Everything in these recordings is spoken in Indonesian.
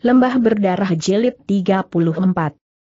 Lembah Berdarah Jilid 34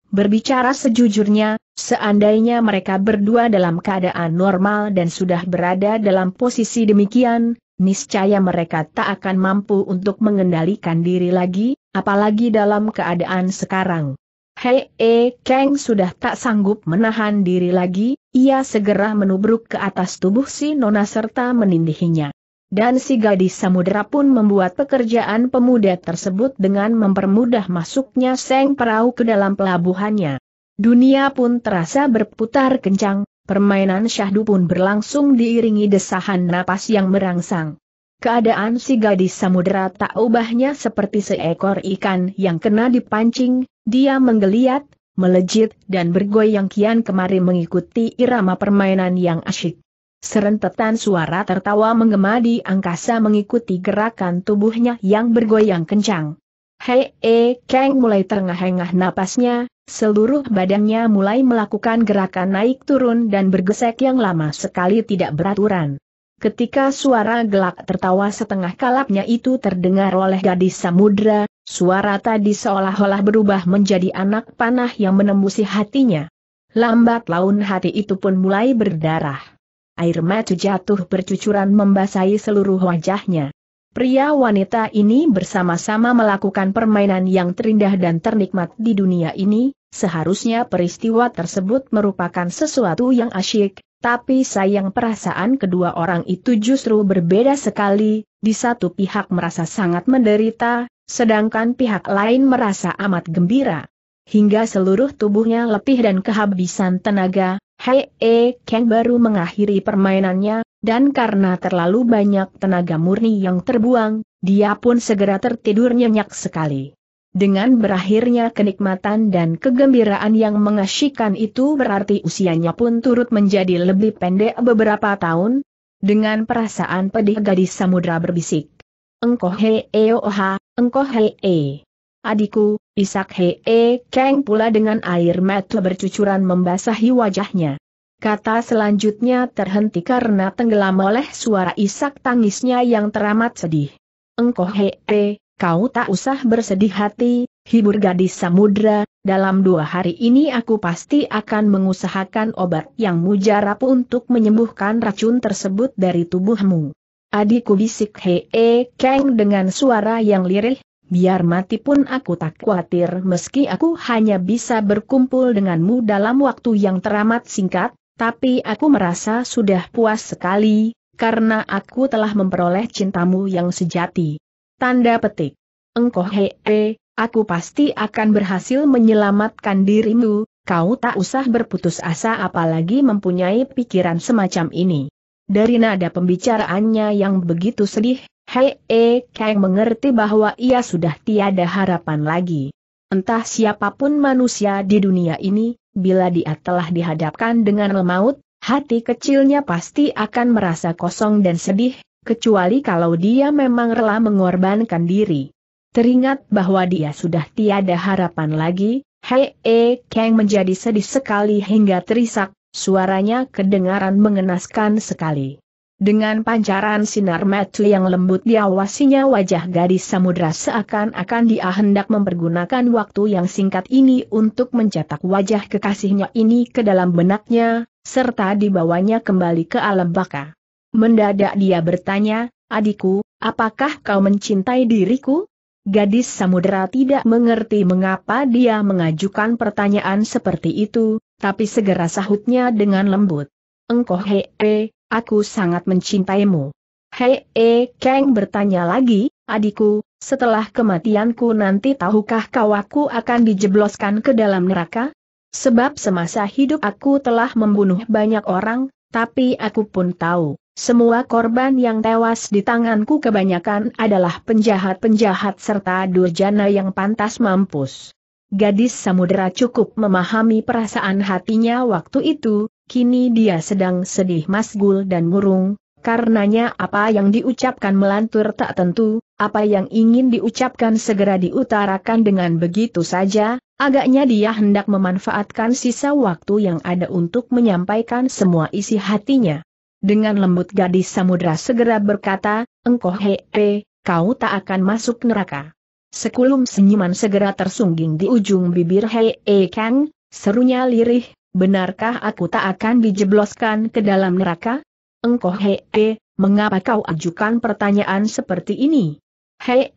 Berbicara sejujurnya, seandainya mereka berdua dalam keadaan normal dan sudah berada dalam posisi demikian, niscaya mereka tak akan mampu untuk mengendalikan diri lagi, apalagi dalam keadaan sekarang. Hei E Kang sudah tak sanggup menahan diri lagi, ia segera menubruk ke atas tubuh si Nona serta menindihinya dan si gadis samudera pun membuat pekerjaan pemuda tersebut dengan mempermudah masuknya seng perahu ke dalam pelabuhannya. Dunia pun terasa berputar kencang, permainan syahdu pun berlangsung diiringi desahan napas yang merangsang. Keadaan si gadis samudera tak ubahnya seperti seekor ikan yang kena dipancing, dia menggeliat, melejit dan bergoyang kian kemari mengikuti irama permainan yang asyik. Serentetan suara tertawa menggema di angkasa mengikuti gerakan tubuhnya yang bergoyang kencang. Hei, e, Kang mulai terengah-engah napasnya, seluruh badannya mulai melakukan gerakan naik turun dan bergesek yang lama sekali tidak beraturan. Ketika suara gelak tertawa setengah kalapnya itu terdengar oleh gadis samudra, suara tadi seolah-olah berubah menjadi anak panah yang menembusi hatinya. Lambat laun hati itu pun mulai berdarah. Air mata jatuh bercucuran membasahi seluruh wajahnya. Pria wanita ini bersama-sama melakukan permainan yang terindah dan ternikmat di dunia ini, seharusnya peristiwa tersebut merupakan sesuatu yang asyik, tapi sayang perasaan kedua orang itu justru berbeda sekali, di satu pihak merasa sangat menderita, sedangkan pihak lain merasa amat gembira hingga seluruh tubuhnya lepih dan kehabisan tenaga, Hei E Kang baru mengakhiri permainannya, dan karena terlalu banyak tenaga murni yang terbuang, dia pun segera tertidur nyenyak sekali. Dengan berakhirnya kenikmatan dan kegembiraan yang mengasyikan itu berarti usianya pun turut menjadi lebih pendek beberapa tahun, dengan perasaan pedih gadis samudra berbisik. Engkoh Eo eoha, oh, engkoh hei e adikku, Isak Hee Kang pula dengan air mata bercucuran membasahi wajahnya. Kata selanjutnya terhenti karena tenggelam oleh suara Isak tangisnya yang teramat sedih. Engkau Hee, kau tak usah bersedih hati, hibur gadis samudra, dalam dua hari ini aku pasti akan mengusahakan obat yang mujarab untuk menyembuhkan racun tersebut dari tubuhmu. Adikku bisik Hee Kang dengan suara yang lirih, Biar mati pun aku tak khawatir meski aku hanya bisa berkumpul denganmu dalam waktu yang teramat singkat, tapi aku merasa sudah puas sekali, karena aku telah memperoleh cintamu yang sejati. Tanda petik. Engkau hee, aku pasti akan berhasil menyelamatkan dirimu, kau tak usah berputus asa apalagi mempunyai pikiran semacam ini. Dari nada pembicaraannya yang begitu sedih, Hei E eh, Kang mengerti bahwa ia sudah tiada harapan lagi. Entah siapapun manusia di dunia ini, bila dia telah dihadapkan dengan lemaut, hati kecilnya pasti akan merasa kosong dan sedih, kecuali kalau dia memang rela mengorbankan diri. Teringat bahwa dia sudah tiada harapan lagi, Hei E eh, Kang menjadi sedih sekali hingga terisak, suaranya kedengaran mengenaskan sekali. Dengan pancaran sinar metu yang lembut diawasinya wajah gadis samudra seakan-akan dia hendak mempergunakan waktu yang singkat ini untuk mencetak wajah kekasihnya ini ke dalam benaknya, serta dibawanya kembali ke alam baka. Mendadak dia bertanya, adikku, apakah kau mencintai diriku? Gadis samudera tidak mengerti mengapa dia mengajukan pertanyaan seperti itu, tapi segera sahutnya dengan lembut. Engkau hee, aku sangat mencintaimu. Hei, e, Kang bertanya lagi, adikku, setelah kematianku nanti tahukah kau aku akan dijebloskan ke dalam neraka? Sebab semasa hidup aku telah membunuh banyak orang, tapi aku pun tahu, semua korban yang tewas di tanganku kebanyakan adalah penjahat-penjahat serta durjana yang pantas mampus. Gadis samudera cukup memahami perasaan hatinya waktu itu, kini dia sedang sedih masgul dan murung, karenanya apa yang diucapkan melantur tak tentu, apa yang ingin diucapkan segera diutarakan dengan begitu saja, agaknya dia hendak memanfaatkan sisa waktu yang ada untuk menyampaikan semua isi hatinya. Dengan lembut gadis samudra segera berkata, engkau hee, kau tak akan masuk neraka. Sekulum senyuman segera tersungging di ujung bibir Hei E Kang, serunya lirih, benarkah aku tak akan dijebloskan ke dalam neraka? Engkau hee, mengapa kau ajukan pertanyaan seperti ini? Hee,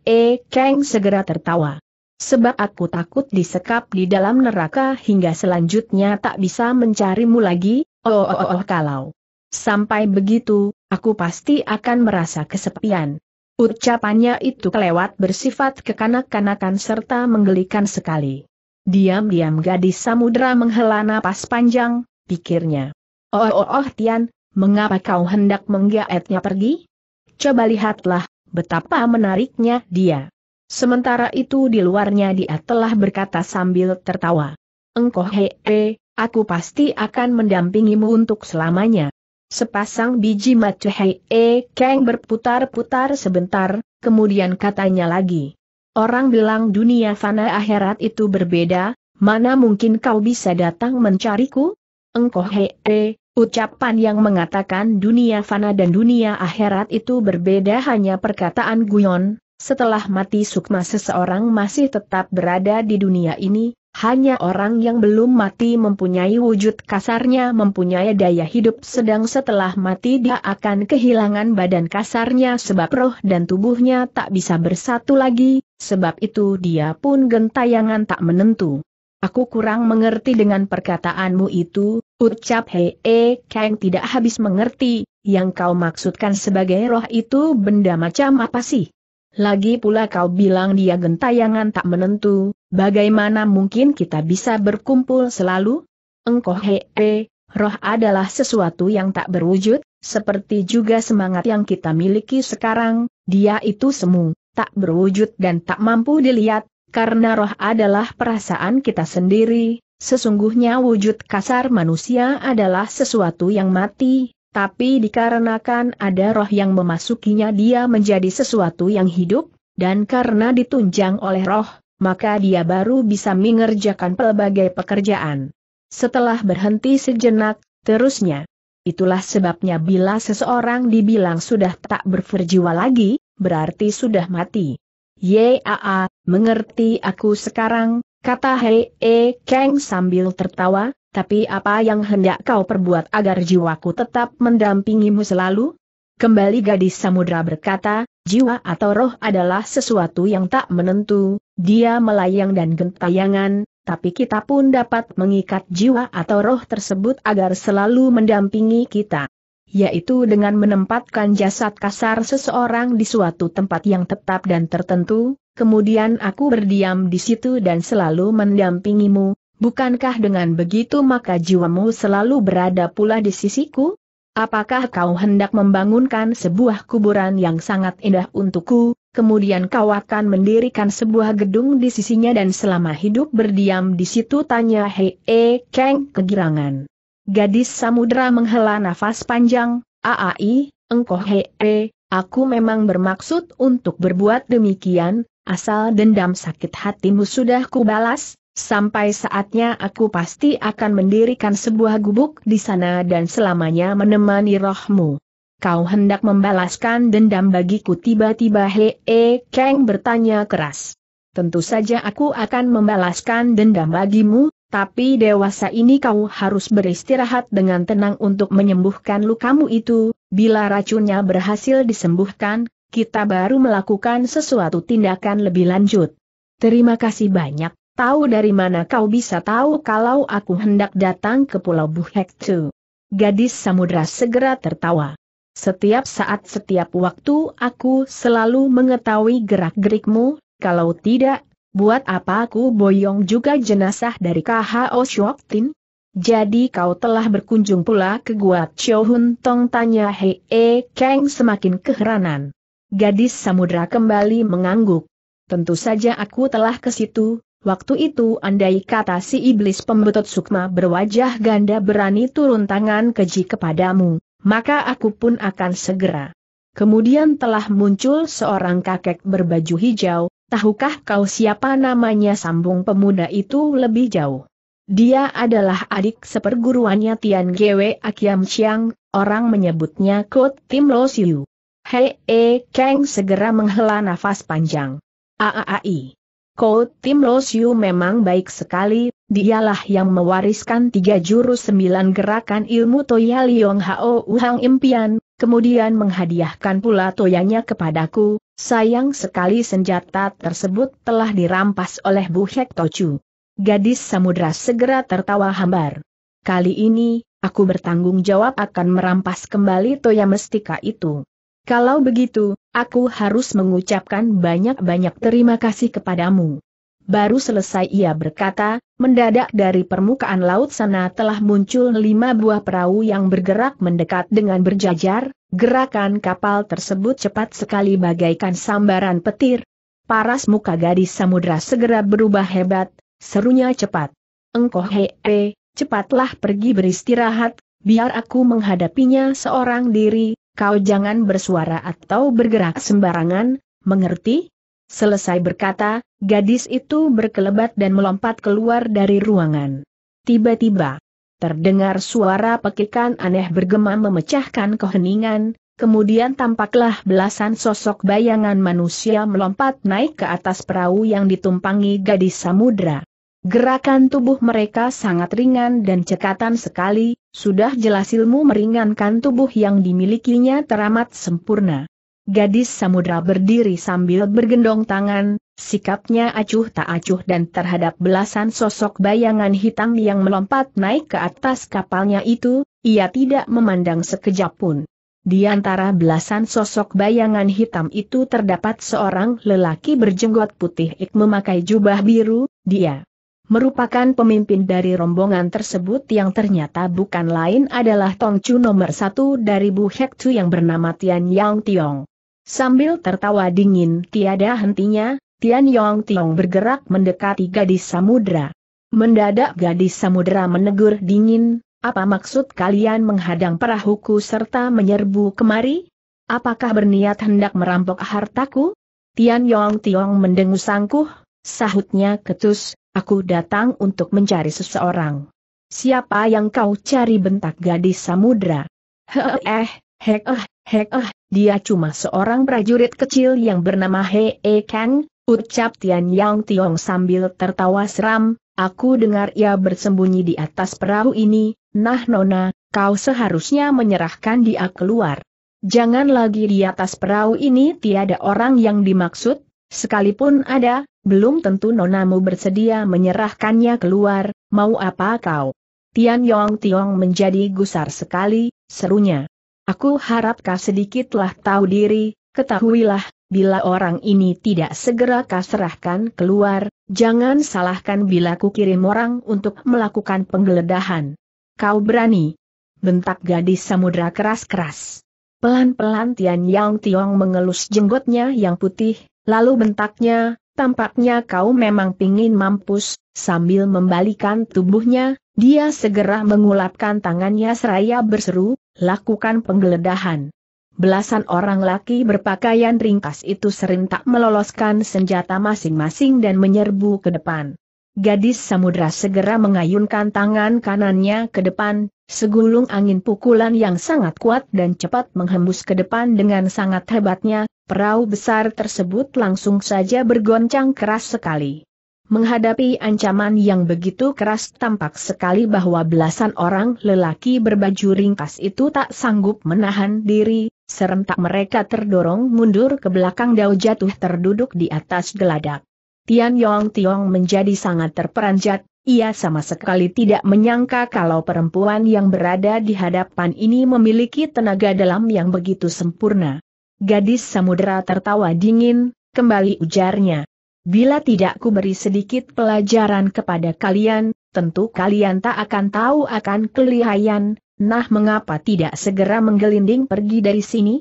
Kang segera tertawa. Sebab aku takut disekap di dalam neraka hingga selanjutnya tak bisa mencarimu lagi, oh, oh, oh, oh kalau. Sampai begitu, aku pasti akan merasa kesepian. Ucapannya itu kelewat bersifat kekanak-kanakan serta menggelikan sekali. Diam-diam gadis samudera menghela napas panjang, pikirnya. Oh, oh, oh Tian, mengapa kau hendak menggaetnya pergi? Coba lihatlah, betapa menariknya dia. Sementara itu di luarnya dia telah berkata sambil tertawa. Engkau hee, aku pasti akan mendampingimu untuk selamanya. Sepasang biji mata hee keng berputar-putar sebentar, kemudian katanya lagi. Orang bilang dunia fana akhirat itu berbeda, mana mungkin kau bisa datang mencariku? Engkau hee, ucapan yang mengatakan dunia fana dan dunia akhirat itu berbeda hanya perkataan guyon, setelah mati sukma seseorang masih tetap berada di dunia ini, hanya orang yang belum mati mempunyai wujud kasarnya mempunyai daya hidup sedang setelah mati dia akan kehilangan badan kasarnya sebab roh dan tubuhnya tak bisa bersatu lagi, sebab itu dia pun gentayangan tak menentu. Aku kurang mengerti dengan perkataanmu itu, ucap Hei e, Kang tidak habis mengerti, yang kau maksudkan sebagai roh itu benda macam apa sih? Lagi pula kau bilang dia gentayangan tak menentu, Bagaimana mungkin kita bisa berkumpul selalu? Engkoh hee, roh adalah sesuatu yang tak berwujud, seperti juga semangat yang kita miliki sekarang, dia itu semu, tak berwujud dan tak mampu dilihat, karena roh adalah perasaan kita sendiri, sesungguhnya wujud kasar manusia adalah sesuatu yang mati, tapi dikarenakan ada roh yang memasukinya dia menjadi sesuatu yang hidup, dan karena ditunjang oleh roh, maka dia baru bisa mengerjakan pelbagai pekerjaan. Setelah berhenti sejenak, terusnya. Itulah sebabnya bila seseorang dibilang sudah tak berferjiwa lagi, berarti sudah mati. Yaa, mengerti aku sekarang, kata Hei E Kang sambil tertawa, tapi apa yang hendak kau perbuat agar jiwaku tetap mendampingimu selalu? Kembali gadis samudra berkata, jiwa atau roh adalah sesuatu yang tak menentu, dia melayang dan gentayangan, tapi kita pun dapat mengikat jiwa atau roh tersebut agar selalu mendampingi kita. Yaitu dengan menempatkan jasad kasar seseorang di suatu tempat yang tetap dan tertentu, kemudian aku berdiam di situ dan selalu mendampingimu, bukankah dengan begitu maka jiwamu selalu berada pula di sisiku? Apakah kau hendak membangunkan sebuah kuburan yang sangat indah untukku, kemudian kau akan mendirikan sebuah gedung di sisinya dan selama hidup berdiam di situ tanya Hei E. Kang kegirangan. Gadis samudra menghela nafas panjang, aai, engkau Hei E., aku memang bermaksud untuk berbuat demikian, asal dendam sakit hatimu sudah kubalas, Sampai saatnya aku pasti akan mendirikan sebuah gubuk di sana dan selamanya menemani rohmu. Kau hendak membalaskan dendam bagiku tiba-tiba Hee e keng bertanya keras. Tentu saja aku akan membalaskan dendam bagimu, tapi dewasa ini kau harus beristirahat dengan tenang untuk menyembuhkan lukamu itu, bila racunnya berhasil disembuhkan, kita baru melakukan sesuatu tindakan lebih lanjut. Terima kasih banyak. Tahu dari mana kau bisa tahu kalau aku hendak datang ke Pulau Buhek Tu? Gadis samudra segera tertawa. Setiap saat setiap waktu aku selalu mengetahui gerak-gerikmu, kalau tidak, buat apa aku boyong juga jenazah dari KHO Shoktin? Jadi kau telah berkunjung pula ke Gua Chio Tong tanya Hei e Kang semakin keheranan. Gadis samudra kembali mengangguk. Tentu saja aku telah ke situ, Waktu itu andai kata si iblis pembetot sukma berwajah ganda berani turun tangan keji kepadamu, maka aku pun akan segera. Kemudian telah muncul seorang kakek berbaju hijau, tahukah kau siapa namanya sambung pemuda itu lebih jauh? Dia adalah adik seperguruannya Tian Gwe Akiam Chiang, orang menyebutnya Kot Tim Lo Siu. Hei, eh, Kang segera menghela nafas panjang. Aaai. Ko Tim Lo Siu memang baik sekali, dialah yang mewariskan tiga jurus sembilan gerakan ilmu Toya Liong Hao Uhang Impian, kemudian menghadiahkan pula toyanya kepadaku, sayang sekali senjata tersebut telah dirampas oleh Bu Hek Tochu. Gadis samudra segera tertawa hambar. Kali ini, aku bertanggung jawab akan merampas kembali toya mestika itu. Kalau begitu, aku harus mengucapkan banyak-banyak terima kasih kepadamu. Baru selesai ia berkata, mendadak dari permukaan laut sana telah muncul lima buah perahu yang bergerak mendekat dengan berjajar, gerakan kapal tersebut cepat sekali bagaikan sambaran petir. Paras muka gadis samudra segera berubah hebat, serunya cepat. Engkau hee, he, cepatlah pergi beristirahat, biar aku menghadapinya seorang diri, Kau jangan bersuara atau bergerak sembarangan, mengerti? Selesai berkata, gadis itu berkelebat dan melompat keluar dari ruangan. Tiba-tiba, terdengar suara pekikan aneh bergema memecahkan keheningan, kemudian tampaklah belasan sosok bayangan manusia melompat naik ke atas perahu yang ditumpangi gadis samudra. Gerakan tubuh mereka sangat ringan dan cekatan sekali, sudah jelas ilmu meringankan tubuh yang dimilikinya teramat sempurna. Gadis samudra berdiri sambil bergendong tangan, sikapnya acuh tak acuh dan terhadap belasan sosok bayangan hitam yang melompat naik ke atas kapalnya itu, ia tidak memandang sekejap pun. Di antara belasan sosok bayangan hitam itu terdapat seorang lelaki berjenggot putih ik memakai jubah biru, dia merupakan pemimpin dari rombongan tersebut yang ternyata bukan lain adalah Tong Chu nomor satu dari Bu Chu yang bernama Tian Yang Tiong. Sambil tertawa dingin tiada hentinya, Tian Yang Tiong bergerak mendekati gadis samudra. Mendadak gadis samudra menegur dingin, apa maksud kalian menghadang perahuku serta menyerbu kemari? Apakah berniat hendak merampok hartaku? Tian Yong Tiong mendengus sangkuh, sahutnya ketus, Aku datang untuk mencari seseorang. Siapa yang kau cari bentak gadis samudra? Heeh, eh, heeh. Eh, eh, dia cuma seorang prajurit kecil yang bernama Hee Kang, ucap Tian Yang Tiong sambil tertawa seram, aku dengar ia bersembunyi di atas perahu ini, nah nona, kau seharusnya menyerahkan dia keluar. Jangan lagi di atas perahu ini tiada orang yang dimaksud, sekalipun ada, belum tentu nonamu bersedia menyerahkannya keluar, mau apa kau? Tian Yong Tiong menjadi gusar sekali, serunya. Aku harap kau sedikitlah tahu diri, ketahuilah, bila orang ini tidak segera kau serahkan keluar, jangan salahkan bila ku kirim orang untuk melakukan penggeledahan. Kau berani? Bentak gadis samudra keras-keras. Pelan-pelan Tian Yang Tiong mengelus jenggotnya yang putih, lalu bentaknya, Tampaknya kau memang pingin mampus, sambil membalikan tubuhnya, dia segera mengulapkan tangannya seraya berseru, lakukan penggeledahan. Belasan orang laki berpakaian ringkas itu serentak meloloskan senjata masing-masing dan menyerbu ke depan. Gadis samudra segera mengayunkan tangan kanannya ke depan, segulung angin pukulan yang sangat kuat dan cepat menghembus ke depan dengan sangat hebatnya, Perahu besar tersebut langsung saja bergoncang keras sekali. Menghadapi ancaman yang begitu keras tampak sekali bahwa belasan orang lelaki berbaju ringkas itu tak sanggup menahan diri, serentak mereka terdorong mundur ke belakang dau jatuh terduduk di atas geladak. Tian Yong Tiong menjadi sangat terperanjat, ia sama sekali tidak menyangka kalau perempuan yang berada di hadapan ini memiliki tenaga dalam yang begitu sempurna. Gadis samudera tertawa dingin, kembali ujarnya. Bila tidak ku beri sedikit pelajaran kepada kalian, tentu kalian tak akan tahu akan kelihayan, nah mengapa tidak segera menggelinding pergi dari sini?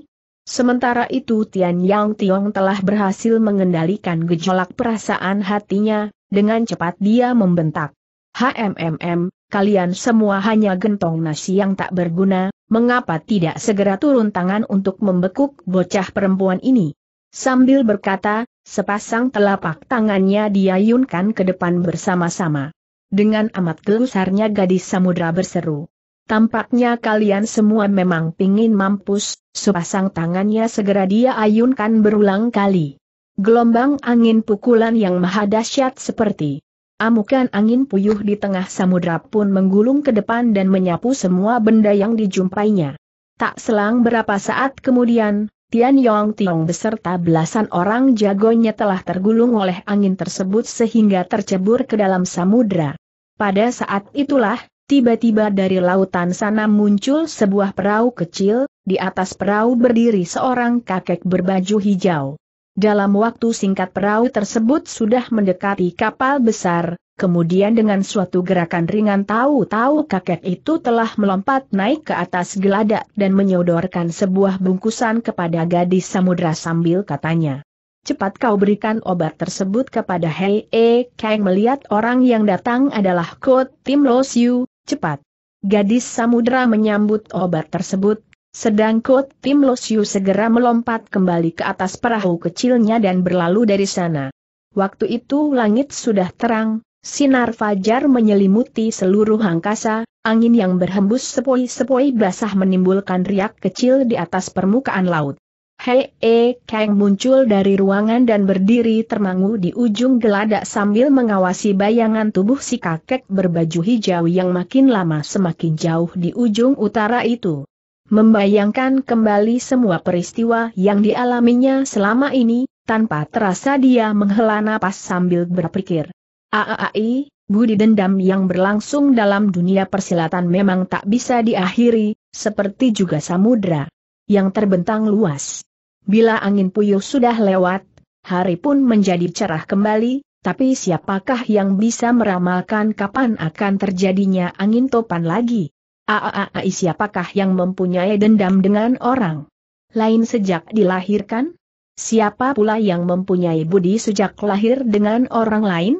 Sementara itu Tian Yang Tiong telah berhasil mengendalikan gejolak perasaan hatinya, dengan cepat dia membentak. HMMM, kalian semua hanya gentong nasi yang tak berguna, mengapa tidak segera turun tangan untuk membekuk bocah perempuan ini? Sambil berkata, sepasang telapak tangannya diayunkan ke depan bersama-sama. Dengan amat gelusarnya gadis samudra berseru. Tampaknya kalian semua memang pingin mampus, sepasang tangannya segera dia ayunkan berulang kali. Gelombang angin pukulan yang maha dahsyat seperti Amukan angin puyuh di tengah samudra pun menggulung ke depan dan menyapu semua benda yang dijumpainya. Tak selang berapa saat kemudian, Tian Yong Tiong beserta belasan orang jagonya telah tergulung oleh angin tersebut sehingga tercebur ke dalam samudra. Pada saat itulah, tiba-tiba dari lautan sana muncul sebuah perahu kecil, di atas perahu berdiri seorang kakek berbaju hijau. Dalam waktu singkat perahu tersebut sudah mendekati kapal besar, kemudian dengan suatu gerakan ringan tahu-tahu kakek itu telah melompat naik ke atas geladak dan menyodorkan sebuah bungkusan kepada gadis samudra sambil katanya. Cepat kau berikan obat tersebut kepada Hei E. Kang melihat orang yang datang adalah Kot Tim Losiu. cepat. Gadis samudra menyambut obat tersebut, sedang Kot Tim Losiu segera melompat kembali ke atas perahu kecilnya dan berlalu dari sana. Waktu itu langit sudah terang, sinar fajar menyelimuti seluruh angkasa, angin yang berhembus sepoi-sepoi basah menimbulkan riak kecil di atas permukaan laut. Hei E Kang muncul dari ruangan dan berdiri termangu di ujung geladak sambil mengawasi bayangan tubuh si kakek berbaju hijau yang makin lama semakin jauh di ujung utara itu. Membayangkan kembali semua peristiwa yang dialaminya selama ini, tanpa terasa dia menghela napas sambil berpikir. Aai, budi dendam yang berlangsung dalam dunia persilatan memang tak bisa diakhiri, seperti juga samudra yang terbentang luas. Bila angin puyuh sudah lewat, hari pun menjadi cerah kembali, tapi siapakah yang bisa meramalkan kapan akan terjadinya angin topan lagi? Aaai siapakah yang mempunyai dendam dengan orang lain sejak dilahirkan? Siapa pula yang mempunyai budi sejak lahir dengan orang lain?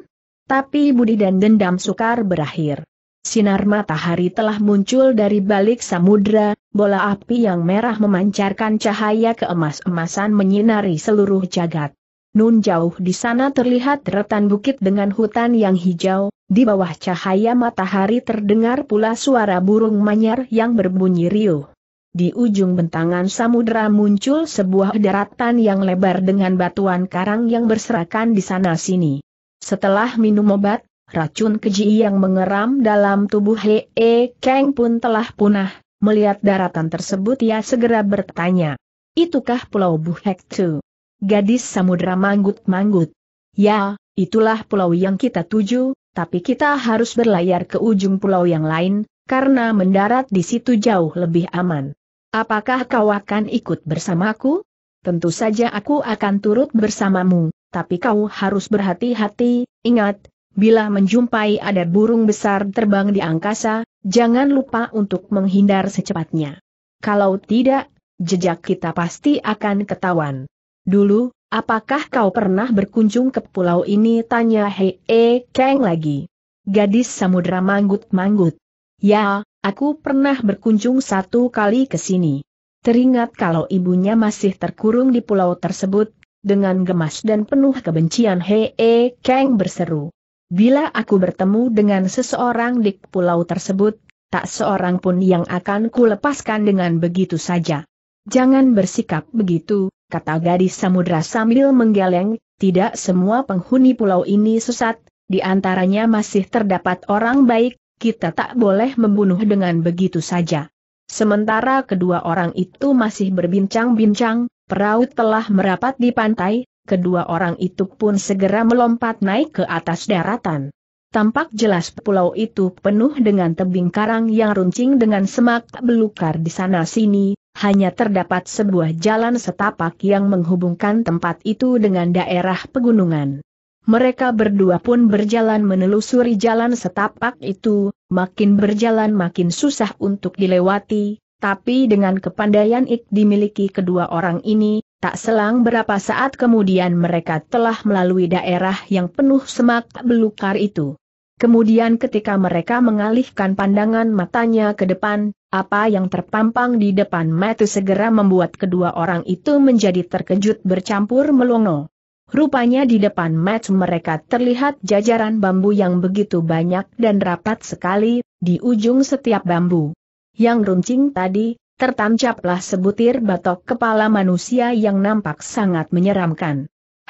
Tapi budi dan dendam sukar berakhir. Sinar matahari telah muncul dari balik samudra, bola api yang merah memancarkan cahaya keemas-emasan menyinari seluruh jagat. Nun jauh di sana terlihat retan bukit dengan hutan yang hijau, di bawah cahaya matahari terdengar pula suara burung manyar yang berbunyi riuh. Di ujung bentangan samudera muncul sebuah daratan yang lebar dengan batuan karang yang berserakan di sana-sini. Setelah minum obat, racun keji yang mengeram dalam tubuh Hee E Kang pun telah punah. Melihat daratan tersebut ia segera bertanya. Itukah pulau Buhek Tu? Gadis samudera manggut-manggut. Ya, itulah pulau yang kita tuju, tapi kita harus berlayar ke ujung pulau yang lain, karena mendarat di situ jauh lebih aman. Apakah kau akan ikut bersamaku? Tentu saja aku akan turut bersamamu, tapi kau harus berhati-hati, ingat, bila menjumpai ada burung besar terbang di angkasa, jangan lupa untuk menghindar secepatnya. Kalau tidak, jejak kita pasti akan ketahuan. Dulu, Apakah kau pernah berkunjung ke pulau ini? Tanya Hei e Kang lagi. Gadis samudra manggut-manggut. Ya, aku pernah berkunjung satu kali ke sini. Teringat kalau ibunya masih terkurung di pulau tersebut, dengan gemas dan penuh kebencian Hei e Kang berseru. Bila aku bertemu dengan seseorang di pulau tersebut, tak seorang pun yang akan kulepaskan dengan begitu saja. Jangan bersikap begitu, kata gadis samudra sambil menggeleng, tidak semua penghuni pulau ini sesat, di antaranya masih terdapat orang baik, kita tak boleh membunuh dengan begitu saja. Sementara kedua orang itu masih berbincang-bincang, perahu telah merapat di pantai, kedua orang itu pun segera melompat naik ke atas daratan. Tampak jelas pulau itu penuh dengan tebing karang yang runcing dengan semak belukar di sana-sini, hanya terdapat sebuah jalan setapak yang menghubungkan tempat itu dengan daerah pegunungan. Mereka berdua pun berjalan menelusuri jalan setapak itu, makin berjalan makin susah untuk dilewati, tapi dengan kepandaian ik dimiliki kedua orang ini, tak selang berapa saat kemudian mereka telah melalui daerah yang penuh semak belukar itu. Kemudian ketika mereka mengalihkan pandangan matanya ke depan, apa yang terpampang di depan mata segera membuat kedua orang itu menjadi terkejut bercampur melongo. Rupanya di depan mata mereka terlihat jajaran bambu yang begitu banyak dan rapat sekali, di ujung setiap bambu. Yang runcing tadi, tertancaplah sebutir batok kepala manusia yang nampak sangat menyeramkan.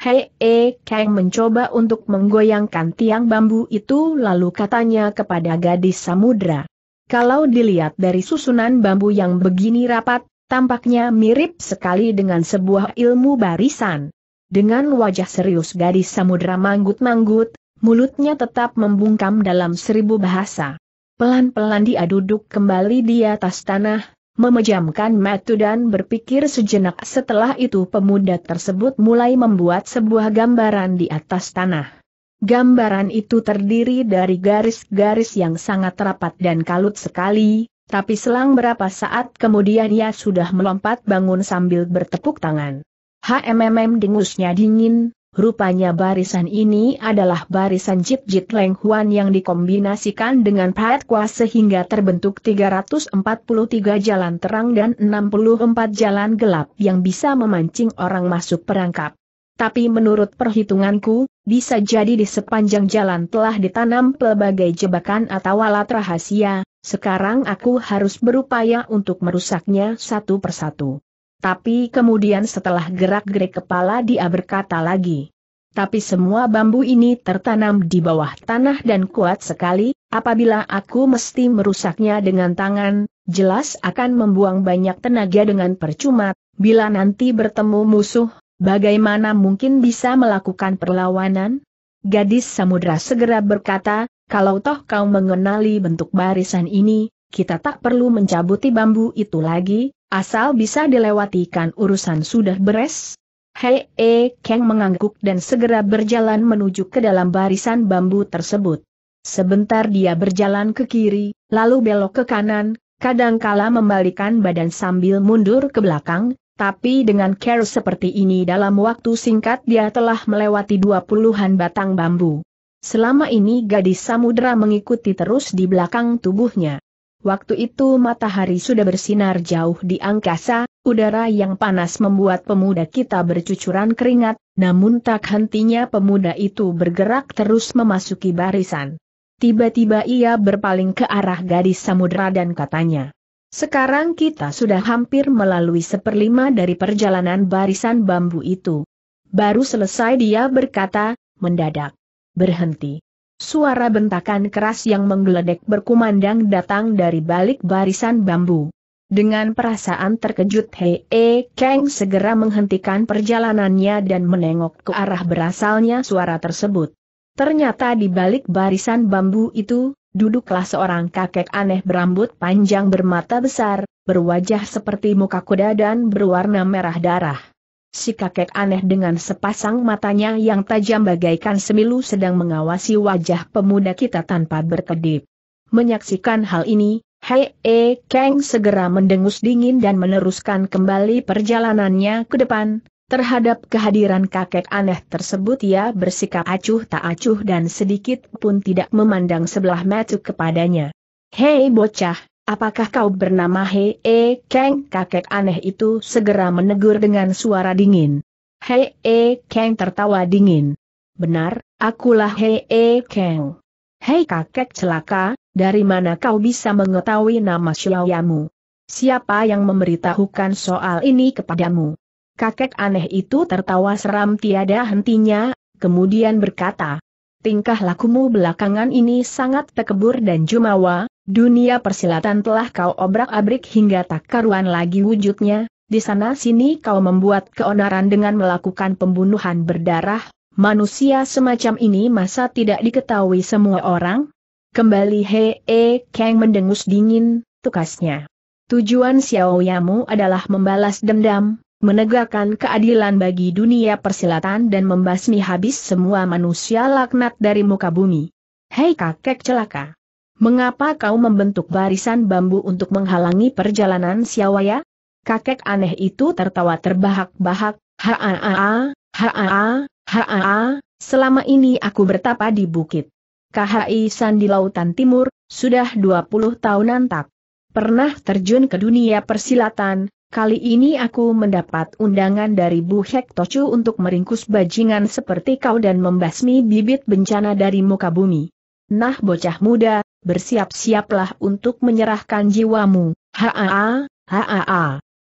Hei E Kang mencoba untuk menggoyangkan tiang bambu itu lalu katanya kepada gadis samudra. Kalau dilihat dari susunan bambu yang begini rapat, tampaknya mirip sekali dengan sebuah ilmu barisan. Dengan wajah serius gadis samudra manggut-manggut, mulutnya tetap membungkam dalam seribu bahasa. Pelan-pelan dia duduk kembali di atas tanah, memejamkan mata dan berpikir sejenak setelah itu pemuda tersebut mulai membuat sebuah gambaran di atas tanah. Gambaran itu terdiri dari garis-garis yang sangat rapat dan kalut sekali, tapi selang berapa saat kemudian ia sudah melompat bangun sambil bertepuk tangan. HMMM dengusnya dingin, Rupanya barisan ini adalah barisan Jit-Jit Leng Huan yang dikombinasikan dengan Pat Kwa sehingga terbentuk 343 jalan terang dan 64 jalan gelap yang bisa memancing orang masuk perangkap. Tapi menurut perhitunganku, bisa jadi di sepanjang jalan telah ditanam pelbagai jebakan atau alat rahasia, sekarang aku harus berupaya untuk merusaknya satu persatu. Tapi kemudian setelah gerak-gerik kepala dia berkata lagi. Tapi semua bambu ini tertanam di bawah tanah dan kuat sekali, apabila aku mesti merusaknya dengan tangan, jelas akan membuang banyak tenaga dengan percuma, bila nanti bertemu musuh, bagaimana mungkin bisa melakukan perlawanan? Gadis samudra segera berkata, kalau toh kau mengenali bentuk barisan ini, kita tak perlu mencabuti bambu itu lagi, Asal bisa dilewatikan urusan sudah beres. Hei E Kang mengangguk dan segera berjalan menuju ke dalam barisan bambu tersebut. Sebentar dia berjalan ke kiri, lalu belok ke kanan, kadangkala membalikan badan sambil mundur ke belakang, tapi dengan care seperti ini dalam waktu singkat dia telah melewati dua puluhan batang bambu. Selama ini gadis samudera mengikuti terus di belakang tubuhnya. Waktu itu matahari sudah bersinar jauh di angkasa, udara yang panas membuat pemuda kita bercucuran keringat, namun tak hentinya pemuda itu bergerak terus memasuki barisan. Tiba-tiba ia berpaling ke arah gadis samudera dan katanya, sekarang kita sudah hampir melalui seperlima dari perjalanan barisan bambu itu. Baru selesai dia berkata, mendadak. Berhenti. Suara bentakan keras yang menggeledek berkumandang datang dari balik barisan bambu. Dengan perasaan terkejut Hei e Kang segera menghentikan perjalanannya dan menengok ke arah berasalnya suara tersebut. Ternyata di balik barisan bambu itu, duduklah seorang kakek aneh berambut panjang bermata besar, berwajah seperti muka kuda dan berwarna merah darah. Si kakek aneh dengan sepasang matanya yang tajam bagaikan semilu sedang mengawasi wajah pemuda kita tanpa berkedip. Menyaksikan hal ini, Hei E Kang segera mendengus dingin dan meneruskan kembali perjalanannya ke depan. Terhadap kehadiran kakek aneh tersebut ia bersikap acuh tak acuh dan sedikit pun tidak memandang sebelah mata kepadanya. Hei bocah, Apakah kau bernama Hei E Kang? Kakek aneh itu segera menegur dengan suara dingin. Hei E Kang tertawa dingin. Benar, akulah Hei E Kang. Hei kakek celaka, dari mana kau bisa mengetahui nama Xiaoyamu? Siapa yang memberitahukan soal ini kepadamu? Kakek aneh itu tertawa seram tiada hentinya, kemudian berkata, Tingkah lakumu belakangan ini sangat tekebur dan jumawa, Dunia persilatan telah kau obrak-abrik hingga tak karuan lagi wujudnya, di sana-sini kau membuat keonaran dengan melakukan pembunuhan berdarah, manusia semacam ini masa tidak diketahui semua orang? Kembali Hee keng keng mendengus dingin, tukasnya. Tujuan Xiao Yamu adalah membalas dendam, menegakkan keadilan bagi dunia persilatan dan membasmi habis semua manusia laknat dari muka bumi. Hei kakek celaka! Mengapa kau membentuk barisan bambu untuk menghalangi perjalanan Siawaya? Kakek aneh itu tertawa terbahak-bahak, ha ha ha haa, haa, selama ini aku bertapa di bukit. KHI San di Lautan Timur, sudah 20 tahunan tak pernah terjun ke dunia persilatan, Kali ini aku mendapat undangan dari Bu Hek Tocu untuk meringkus bajingan seperti kau dan membasmi bibit bencana dari muka bumi. Nah bocah muda, bersiap-siaplah untuk menyerahkan jiwamu, haa, haa.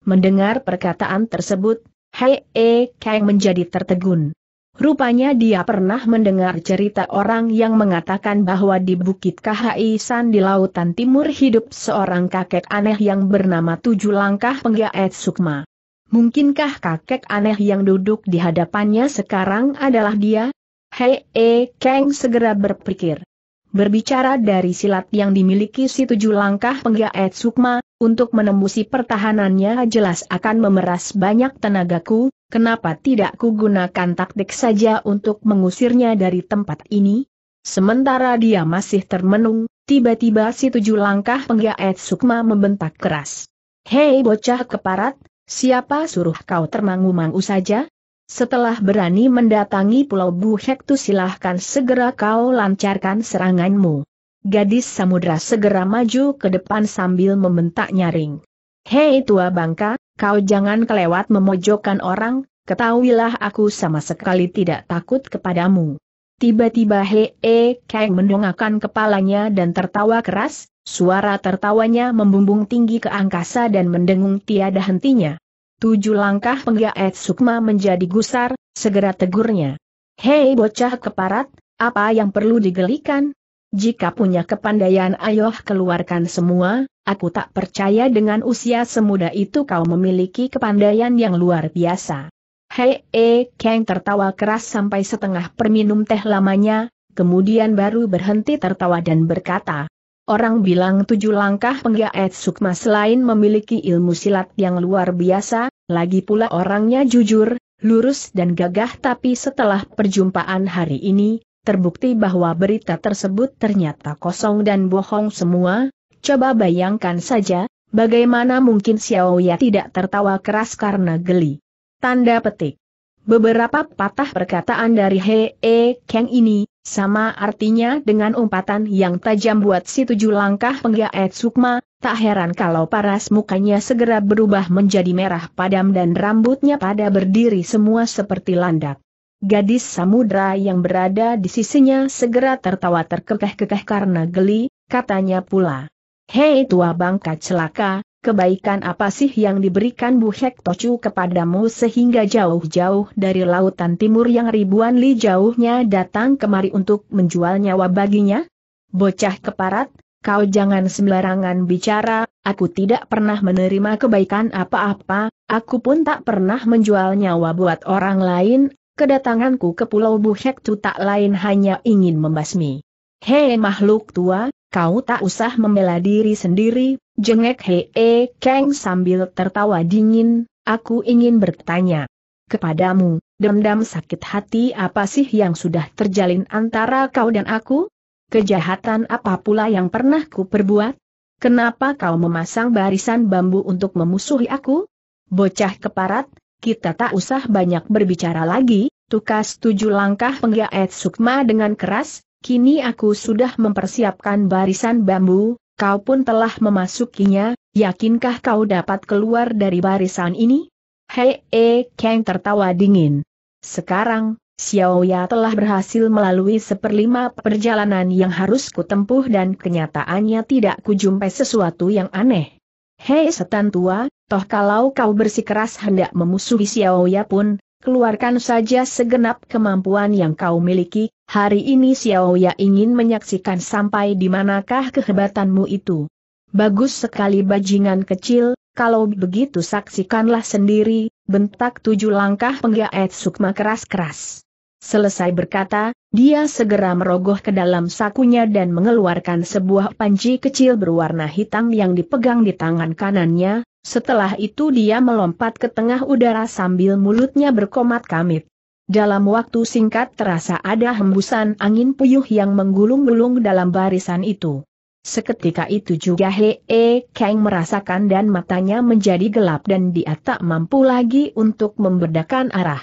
Mendengar perkataan tersebut, Hei E Kang menjadi tertegun. Rupanya dia pernah mendengar cerita orang yang mengatakan bahwa di Bukit Kahaisan di Lautan Timur hidup seorang kakek aneh yang bernama Tujuh Langkah Penggaet Sukma. Mungkinkah kakek aneh yang duduk di hadapannya sekarang adalah dia? Hei E Kang segera berpikir. Berbicara dari silat yang dimiliki si tujuh langkah penggaet sukma, untuk menembusi pertahanannya jelas akan memeras banyak tenagaku, kenapa tidak kugunakan taktik saja untuk mengusirnya dari tempat ini? Sementara dia masih termenung, tiba-tiba si tujuh langkah penggaet sukma membentak keras. Hei bocah keparat, siapa suruh kau termangu-mangu saja? Setelah berani mendatangi Pulau Buhek, silahkan segera kau lancarkan seranganmu. Gadis samudra segera maju ke depan sambil membentak nyaring. Hei tua bangka, kau jangan kelewat memojokkan orang, ketahuilah aku sama sekali tidak takut kepadamu. Tiba-tiba Hee Kang mendongakkan kepalanya dan tertawa keras, suara tertawanya membumbung tinggi ke angkasa dan mendengung tiada hentinya. Tujuh langkah penggaet Sukma menjadi gusar, segera tegurnya. Hei bocah keparat, apa yang perlu digelikan? Jika punya kepandaian ayoh keluarkan semua, aku tak percaya dengan usia semuda itu kau memiliki kepandaian yang luar biasa. Hei, eh, Kang tertawa keras sampai setengah perminum teh lamanya, kemudian baru berhenti tertawa dan berkata, Orang bilang tujuh langkah penggaet sukma selain memiliki ilmu silat yang luar biasa, lagi pula orangnya jujur, lurus dan gagah tapi setelah perjumpaan hari ini, terbukti bahwa berita tersebut ternyata kosong dan bohong semua, coba bayangkan saja, bagaimana mungkin Xiao Ya tidak tertawa keras karena geli. Tanda petik. Beberapa patah perkataan dari Hee Kang ini, sama artinya dengan umpatan yang tajam buat si tujuh langkah penggaet sukma, tak heran kalau paras mukanya segera berubah menjadi merah padam dan rambutnya pada berdiri semua seperti landak. Gadis samudra yang berada di sisinya segera tertawa terkekeh-kekeh karena geli, katanya pula. Hei tua bangka celaka, kebaikan apa sih yang diberikan Bu Hek Tochu kepadamu sehingga jauh-jauh dari lautan timur yang ribuan li jauhnya datang kemari untuk menjual nyawa baginya? Bocah keparat, kau jangan sembarangan bicara, aku tidak pernah menerima kebaikan apa-apa, aku pun tak pernah menjual nyawa buat orang lain, kedatanganku ke Pulau Bu Hek tu tak lain hanya ingin membasmi. Hei makhluk tua, kau tak usah membela diri sendiri, Jengek Hee keng sambil tertawa dingin, aku ingin bertanya kepadamu, dendam sakit hati apa sih yang sudah terjalin antara kau dan aku? Kejahatan apa pula yang pernah ku perbuat? Kenapa kau memasang barisan bambu untuk memusuhi aku? Bocah keparat, kita tak usah banyak berbicara lagi, tukas tujuh langkah penggaet sukma dengan keras, kini aku sudah mempersiapkan barisan bambu, Kau pun telah memasukinya, yakinkah kau dapat keluar dari barisan ini? Hei, e, Kang tertawa dingin. Sekarang, Xiao Xiaoya telah berhasil melalui seperlima perjalanan yang harus kutempuh dan kenyataannya tidak kujumpai sesuatu yang aneh. Hei setan tua, toh kalau kau bersikeras hendak memusuhi Xiao Xiaoya pun, Keluarkan saja segenap kemampuan yang kau miliki, hari ini Xiao Ya ingin menyaksikan sampai di manakah kehebatanmu itu. Bagus sekali bajingan kecil, kalau begitu saksikanlah sendiri, bentak tujuh langkah penggaet sukma keras-keras. Selesai berkata, dia segera merogoh ke dalam sakunya dan mengeluarkan sebuah panci kecil berwarna hitam yang dipegang di tangan kanannya, setelah itu dia melompat ke tengah udara sambil mulutnya berkomat kamit. Dalam waktu singkat terasa ada hembusan angin puyuh yang menggulung-gulung dalam barisan itu. Seketika itu juga Hee E Kang merasakan dan matanya menjadi gelap dan dia tak mampu lagi untuk membedakan arah.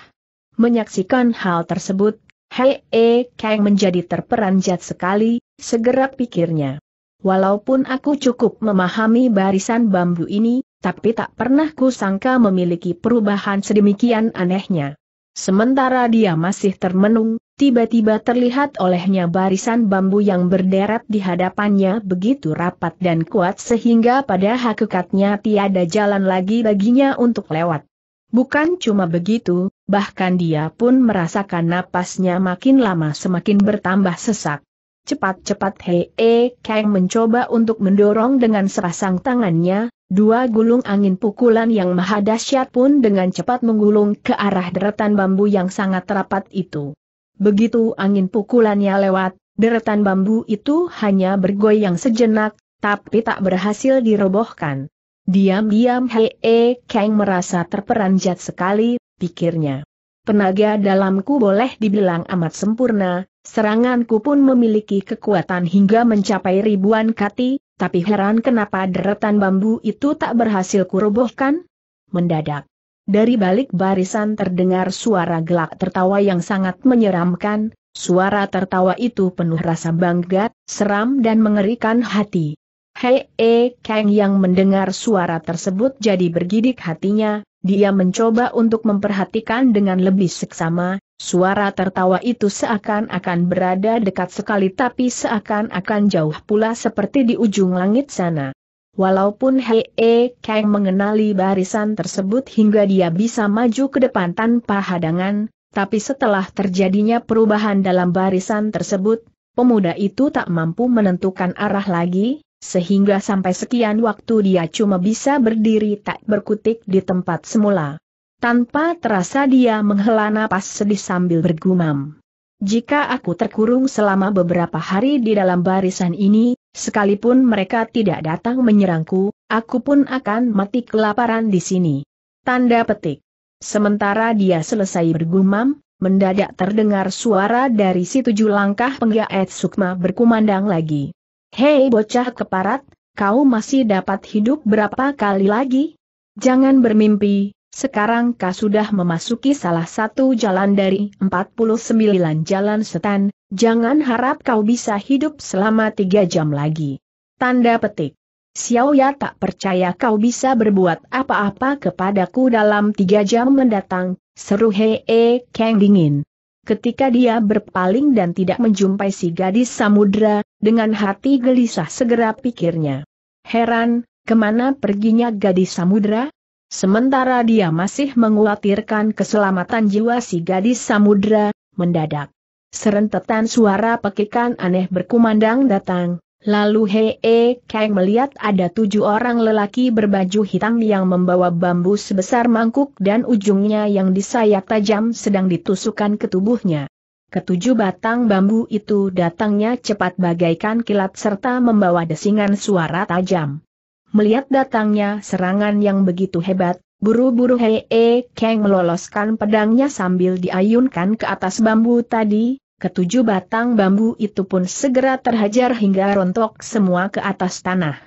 Menyaksikan hal tersebut, Hee E Kang menjadi terperanjat sekali, segera pikirnya. Walaupun aku cukup memahami barisan bambu ini, tapi tak pernah kusangka memiliki perubahan sedemikian anehnya. Sementara dia masih termenung, tiba-tiba terlihat olehnya barisan bambu yang berderet di hadapannya begitu rapat dan kuat sehingga pada hakikatnya tiada jalan lagi baginya untuk lewat. Bukan cuma begitu, bahkan dia pun merasakan napasnya makin lama semakin bertambah sesak. Cepat-cepat Hei -e Kang mencoba untuk mendorong dengan serasang tangannya, Dua gulung angin pukulan yang maha dahsyat pun dengan cepat menggulung ke arah deretan bambu yang sangat rapat itu. Begitu angin pukulannya lewat, deretan bambu itu hanya bergoyang sejenak, tapi tak berhasil dirobohkan. Diam-diam Hee Kang merasa terperanjat sekali, pikirnya. Tenaga dalamku boleh dibilang amat sempurna, seranganku pun memiliki kekuatan hingga mencapai ribuan kati, tapi heran kenapa deretan bambu itu tak berhasil kurobohkan? Mendadak. Dari balik barisan terdengar suara gelak tertawa yang sangat menyeramkan, suara tertawa itu penuh rasa bangga, seram dan mengerikan hati. Hei, e, Kang yang mendengar suara tersebut jadi bergidik hatinya, dia mencoba untuk memperhatikan dengan lebih seksama, suara tertawa itu seakan-akan berada dekat sekali tapi seakan-akan jauh pula seperti di ujung langit sana. Walaupun Hei -e Kang mengenali barisan tersebut hingga dia bisa maju ke depan tanpa hadangan, tapi setelah terjadinya perubahan dalam barisan tersebut, pemuda itu tak mampu menentukan arah lagi, sehingga sampai sekian waktu dia cuma bisa berdiri tak berkutik di tempat semula. Tanpa terasa dia menghela napas sedih sambil bergumam. Jika aku terkurung selama beberapa hari di dalam barisan ini, sekalipun mereka tidak datang menyerangku, aku pun akan mati kelaparan di sini. Tanda petik. Sementara dia selesai bergumam, mendadak terdengar suara dari si tujuh langkah penggaet Sukma berkumandang lagi. Hei bocah keparat, kau masih dapat hidup berapa kali lagi? Jangan bermimpi, sekarang kau sudah memasuki salah satu jalan dari 49 jalan setan, jangan harap kau bisa hidup selama tiga jam lagi. Tanda petik. Xiao Ya tak percaya kau bisa berbuat apa-apa kepadaku dalam tiga jam mendatang, seru Hei -he eh, Kang dingin. Ketika dia berpaling dan tidak menjumpai si gadis samudra, dengan hati gelisah segera pikirnya. Heran, kemana perginya gadis samudra? Sementara dia masih menguatirkan keselamatan jiwa si gadis samudra, mendadak. Serentetan suara pekikan aneh berkumandang datang, Lalu Hee Kang melihat ada tujuh orang lelaki berbaju hitam yang membawa bambu sebesar mangkuk dan ujungnya yang disayat tajam sedang ditusukkan ke tubuhnya. Ketujuh batang bambu itu datangnya cepat bagaikan kilat serta membawa desingan suara tajam. Melihat datangnya serangan yang begitu hebat, buru-buru Hee Kang meloloskan pedangnya sambil diayunkan ke atas bambu tadi, ketujuh batang bambu itu pun segera terhajar hingga rontok semua ke atas tanah.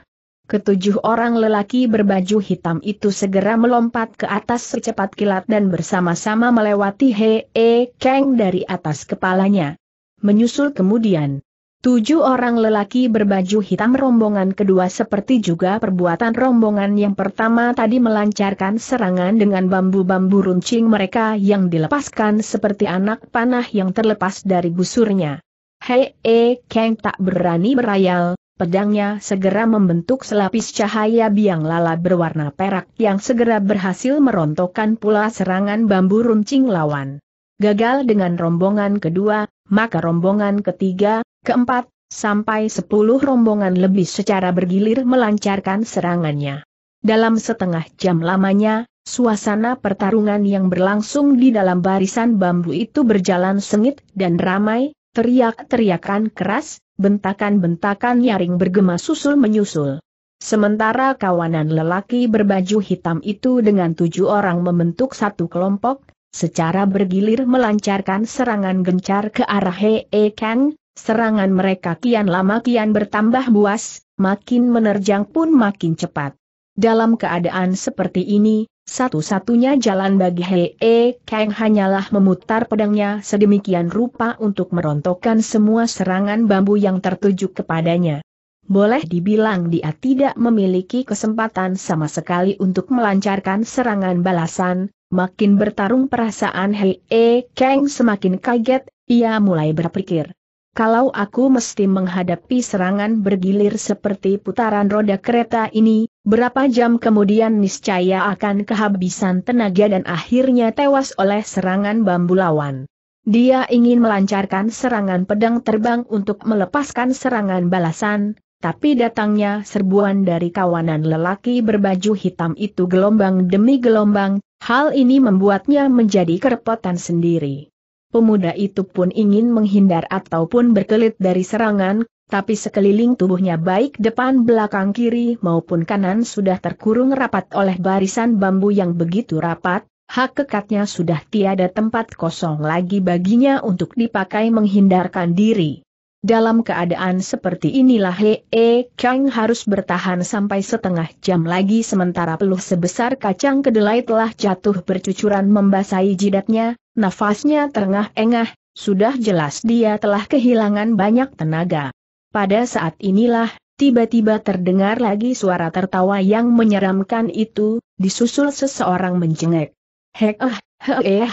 Ketujuh orang lelaki berbaju hitam itu segera melompat ke atas secepat kilat dan bersama-sama melewati He E Kang dari atas kepalanya. Menyusul kemudian, Tujuh orang lelaki berbaju hitam rombongan kedua seperti juga perbuatan rombongan yang pertama tadi melancarkan serangan dengan bambu-bambu runcing mereka yang dilepaskan seperti anak panah yang terlepas dari busurnya. Hei, e, Kang tak berani berayal, pedangnya segera membentuk selapis cahaya biang lala berwarna perak yang segera berhasil merontokkan pula serangan bambu runcing lawan. Gagal dengan rombongan kedua, maka rombongan ketiga, keempat, sampai sepuluh rombongan lebih secara bergilir melancarkan serangannya. Dalam setengah jam lamanya, suasana pertarungan yang berlangsung di dalam barisan bambu itu berjalan sengit dan ramai, teriak-teriakan keras, bentakan-bentakan nyaring bergema susul-menyusul. Sementara kawanan lelaki berbaju hitam itu dengan tujuh orang membentuk satu kelompok, secara bergilir melancarkan serangan gencar ke arah Hee Kang, Serangan mereka kian lama kian bertambah buas, makin menerjang pun makin cepat. Dalam keadaan seperti ini, satu-satunya jalan bagi Hei E Kang hanyalah memutar pedangnya sedemikian rupa untuk merontokkan semua serangan bambu yang tertuju kepadanya. Boleh dibilang dia tidak memiliki kesempatan sama sekali untuk melancarkan serangan balasan, makin bertarung perasaan Hei E Kang semakin kaget, ia mulai berpikir. Kalau aku mesti menghadapi serangan bergilir seperti putaran roda kereta ini, berapa jam kemudian niscaya akan kehabisan tenaga dan akhirnya tewas oleh serangan bambu lawan. Dia ingin melancarkan serangan pedang terbang untuk melepaskan serangan balasan, tapi datangnya serbuan dari kawanan lelaki berbaju hitam itu gelombang demi gelombang, hal ini membuatnya menjadi kerepotan sendiri pemuda itu pun ingin menghindar ataupun berkelit dari serangan, tapi sekeliling tubuhnya baik depan belakang kiri maupun kanan sudah terkurung rapat oleh barisan bambu yang begitu rapat, hak kekatnya sudah tiada tempat kosong lagi baginya untuk dipakai menghindarkan diri. Dalam keadaan seperti inilah Hee E Kang harus bertahan sampai setengah jam lagi sementara peluh sebesar kacang kedelai telah jatuh bercucuran membasahi jidatnya, nafasnya terengah-engah, sudah jelas dia telah kehilangan banyak tenaga. Pada saat inilah, tiba-tiba terdengar lagi suara tertawa yang menyeramkan itu, disusul seseorang menjengek. Hek eh, he eh,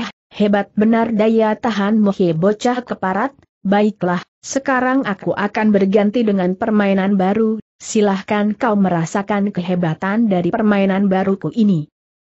eh hebat benar daya tahanmu mohe bocah keparat, baiklah, sekarang aku akan berganti dengan permainan baru, silahkan kau merasakan kehebatan dari permainan baruku ini.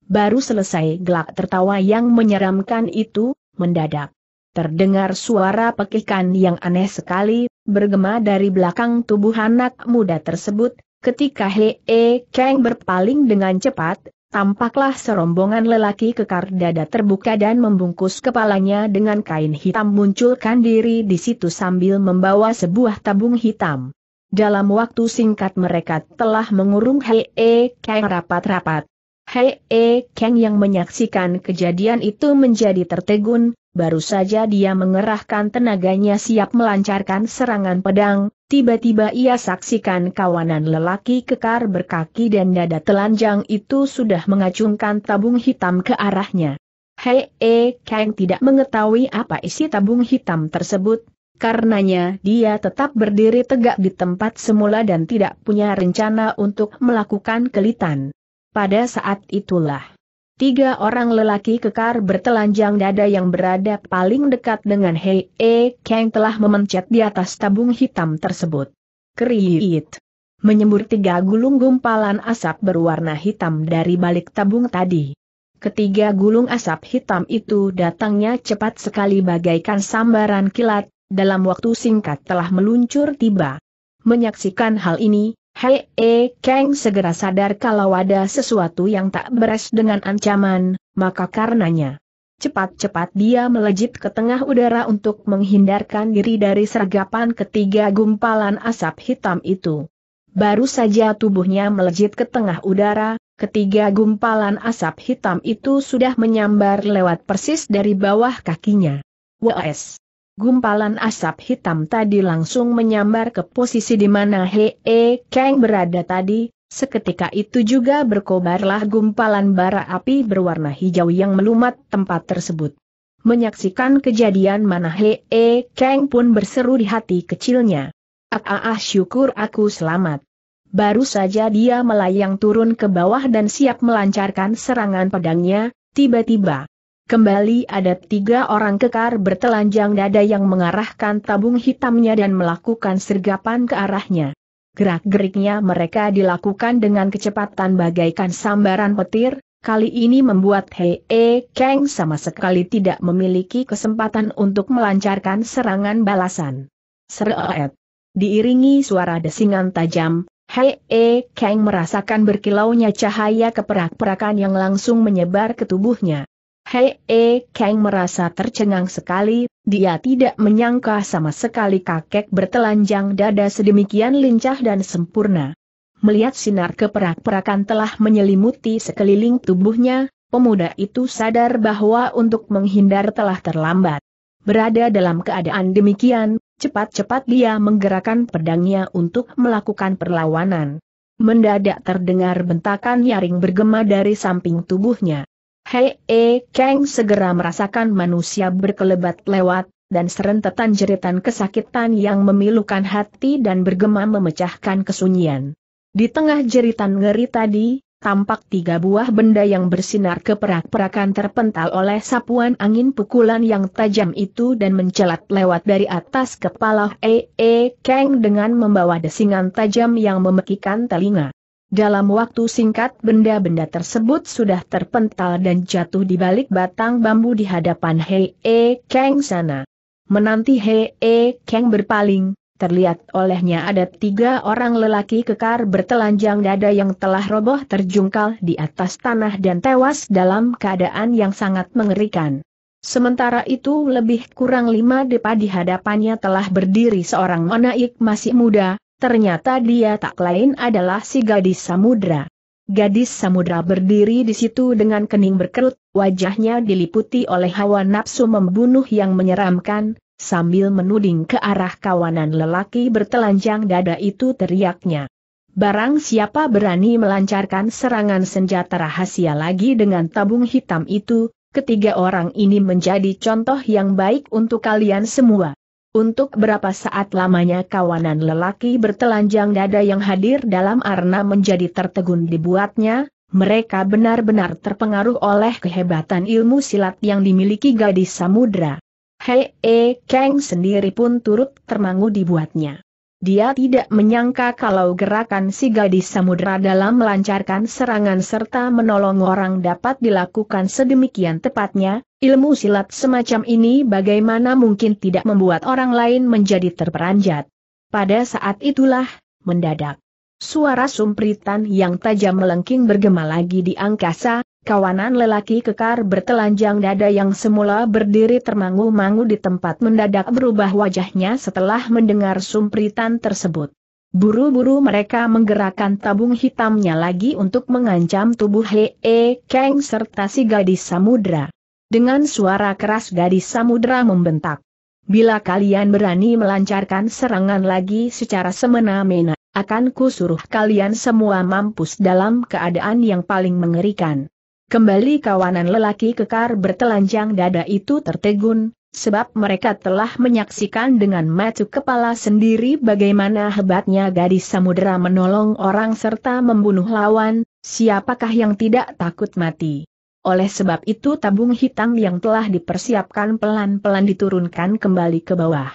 Baru selesai gelak tertawa yang menyeramkan itu, mendadak. Terdengar suara pekikan yang aneh sekali, bergema dari belakang tubuh anak muda tersebut, ketika Hee -he Kang e berpaling dengan cepat, tampaklah serombongan lelaki kekar dada terbuka dan membungkus kepalanya dengan kain hitam munculkan diri di situ sambil membawa sebuah tabung hitam. Dalam waktu singkat mereka telah mengurung Hee -he Kang e rapat-rapat, Hei E Kang yang menyaksikan kejadian itu menjadi tertegun, baru saja dia mengerahkan tenaganya siap melancarkan serangan pedang, tiba-tiba ia saksikan kawanan lelaki kekar berkaki dan dada telanjang itu sudah mengacungkan tabung hitam ke arahnya. Hei E Kang tidak mengetahui apa isi tabung hitam tersebut, Karenanya dia tetap berdiri tegak di tempat semula dan tidak punya rencana untuk melakukan kelitan. Pada saat itulah, tiga orang lelaki kekar bertelanjang dada yang berada paling dekat dengan Hei E Kang telah memencet di atas tabung hitam tersebut. Kriit. Menyembur tiga gulung gumpalan asap berwarna hitam dari balik tabung tadi. Ketiga gulung asap hitam itu datangnya cepat sekali bagaikan sambaran kilat, dalam waktu singkat telah meluncur tiba. Menyaksikan hal ini, Hei E Kang segera sadar kalau ada sesuatu yang tak beres dengan ancaman, maka karenanya. Cepat-cepat dia melejit ke tengah udara untuk menghindarkan diri dari sergapan ketiga gumpalan asap hitam itu. Baru saja tubuhnya melejit ke tengah udara, ketiga gumpalan asap hitam itu sudah menyambar lewat persis dari bawah kakinya. WS. Gumpalan asap hitam tadi langsung menyambar ke posisi di mana Hee E Kang berada tadi, seketika itu juga berkobarlah gumpalan bara api berwarna hijau yang melumat tempat tersebut. Menyaksikan kejadian mana Hee E Kang pun berseru di hati kecilnya. Ah, ah, ah syukur aku selamat. Baru saja dia melayang turun ke bawah dan siap melancarkan serangan pedangnya, tiba-tiba, Kembali ada tiga orang kekar bertelanjang dada yang mengarahkan tabung hitamnya dan melakukan sergapan ke arahnya. Gerak-geriknya mereka dilakukan dengan kecepatan bagaikan sambaran petir, kali ini membuat Hei e Kang sama sekali tidak memiliki kesempatan untuk melancarkan serangan balasan. Seret. Diiringi suara desingan tajam, Hei e Kang merasakan berkilaunya cahaya keperak-perakan yang langsung menyebar ke tubuhnya. Hei E eh, Kang merasa tercengang sekali, dia tidak menyangka sama sekali kakek bertelanjang dada sedemikian lincah dan sempurna. Melihat sinar keperak-perakan telah menyelimuti sekeliling tubuhnya, pemuda itu sadar bahwa untuk menghindar telah terlambat. Berada dalam keadaan demikian, cepat-cepat dia menggerakkan pedangnya untuk melakukan perlawanan. Mendadak terdengar bentakan nyaring bergema dari samping tubuhnya. Hei E Kang segera merasakan manusia berkelebat lewat, dan serentetan jeritan kesakitan yang memilukan hati dan bergema memecahkan kesunyian. Di tengah jeritan ngeri tadi, tampak tiga buah benda yang bersinar keperak-perakan terpental oleh sapuan angin pukulan yang tajam itu dan mencelat lewat dari atas kepala E.E. E. Eh, Kang dengan membawa desingan tajam yang memekikan telinga. Dalam waktu singkat benda-benda tersebut sudah terpental dan jatuh di balik batang bambu di hadapan Hei E Kang sana. Menanti Hei E Kang berpaling, terlihat olehnya ada tiga orang lelaki kekar bertelanjang dada yang telah roboh terjungkal di atas tanah dan tewas dalam keadaan yang sangat mengerikan. Sementara itu lebih kurang lima depa di hadapannya telah berdiri seorang nonaik masih muda, Ternyata dia tak lain adalah si gadis samudra. Gadis samudra berdiri di situ dengan kening berkerut, wajahnya diliputi oleh hawa nafsu membunuh yang menyeramkan, sambil menuding ke arah kawanan lelaki bertelanjang dada itu teriaknya. Barang siapa berani melancarkan serangan senjata rahasia lagi dengan tabung hitam itu, ketiga orang ini menjadi contoh yang baik untuk kalian semua. Untuk berapa saat lamanya kawanan lelaki bertelanjang dada yang hadir dalam arena menjadi tertegun dibuatnya, mereka benar-benar terpengaruh oleh kehebatan ilmu silat yang dimiliki gadis samudra. Hei E Kang sendiri pun turut termangu dibuatnya. Dia tidak menyangka kalau gerakan si gadis samudra dalam melancarkan serangan serta menolong orang dapat dilakukan sedemikian tepatnya, Ilmu silat semacam ini bagaimana mungkin tidak membuat orang lain menjadi terperanjat. Pada saat itulah, mendadak. Suara sumpritan yang tajam melengking bergema lagi di angkasa, kawanan lelaki kekar bertelanjang dada yang semula berdiri termangu-mangu di tempat mendadak berubah wajahnya setelah mendengar sumpritan tersebut. Buru-buru mereka menggerakkan tabung hitamnya lagi untuk mengancam tubuh Hee Kang serta si gadis samudra. Dengan suara keras gadis samudera membentak. Bila kalian berani melancarkan serangan lagi secara semena-mena, akan kusuruh kalian semua mampus dalam keadaan yang paling mengerikan. Kembali kawanan lelaki kekar bertelanjang dada itu tertegun, sebab mereka telah menyaksikan dengan mata kepala sendiri bagaimana hebatnya gadis samudera menolong orang serta membunuh lawan, siapakah yang tidak takut mati. Oleh sebab itu tabung hitam yang telah dipersiapkan pelan-pelan diturunkan kembali ke bawah.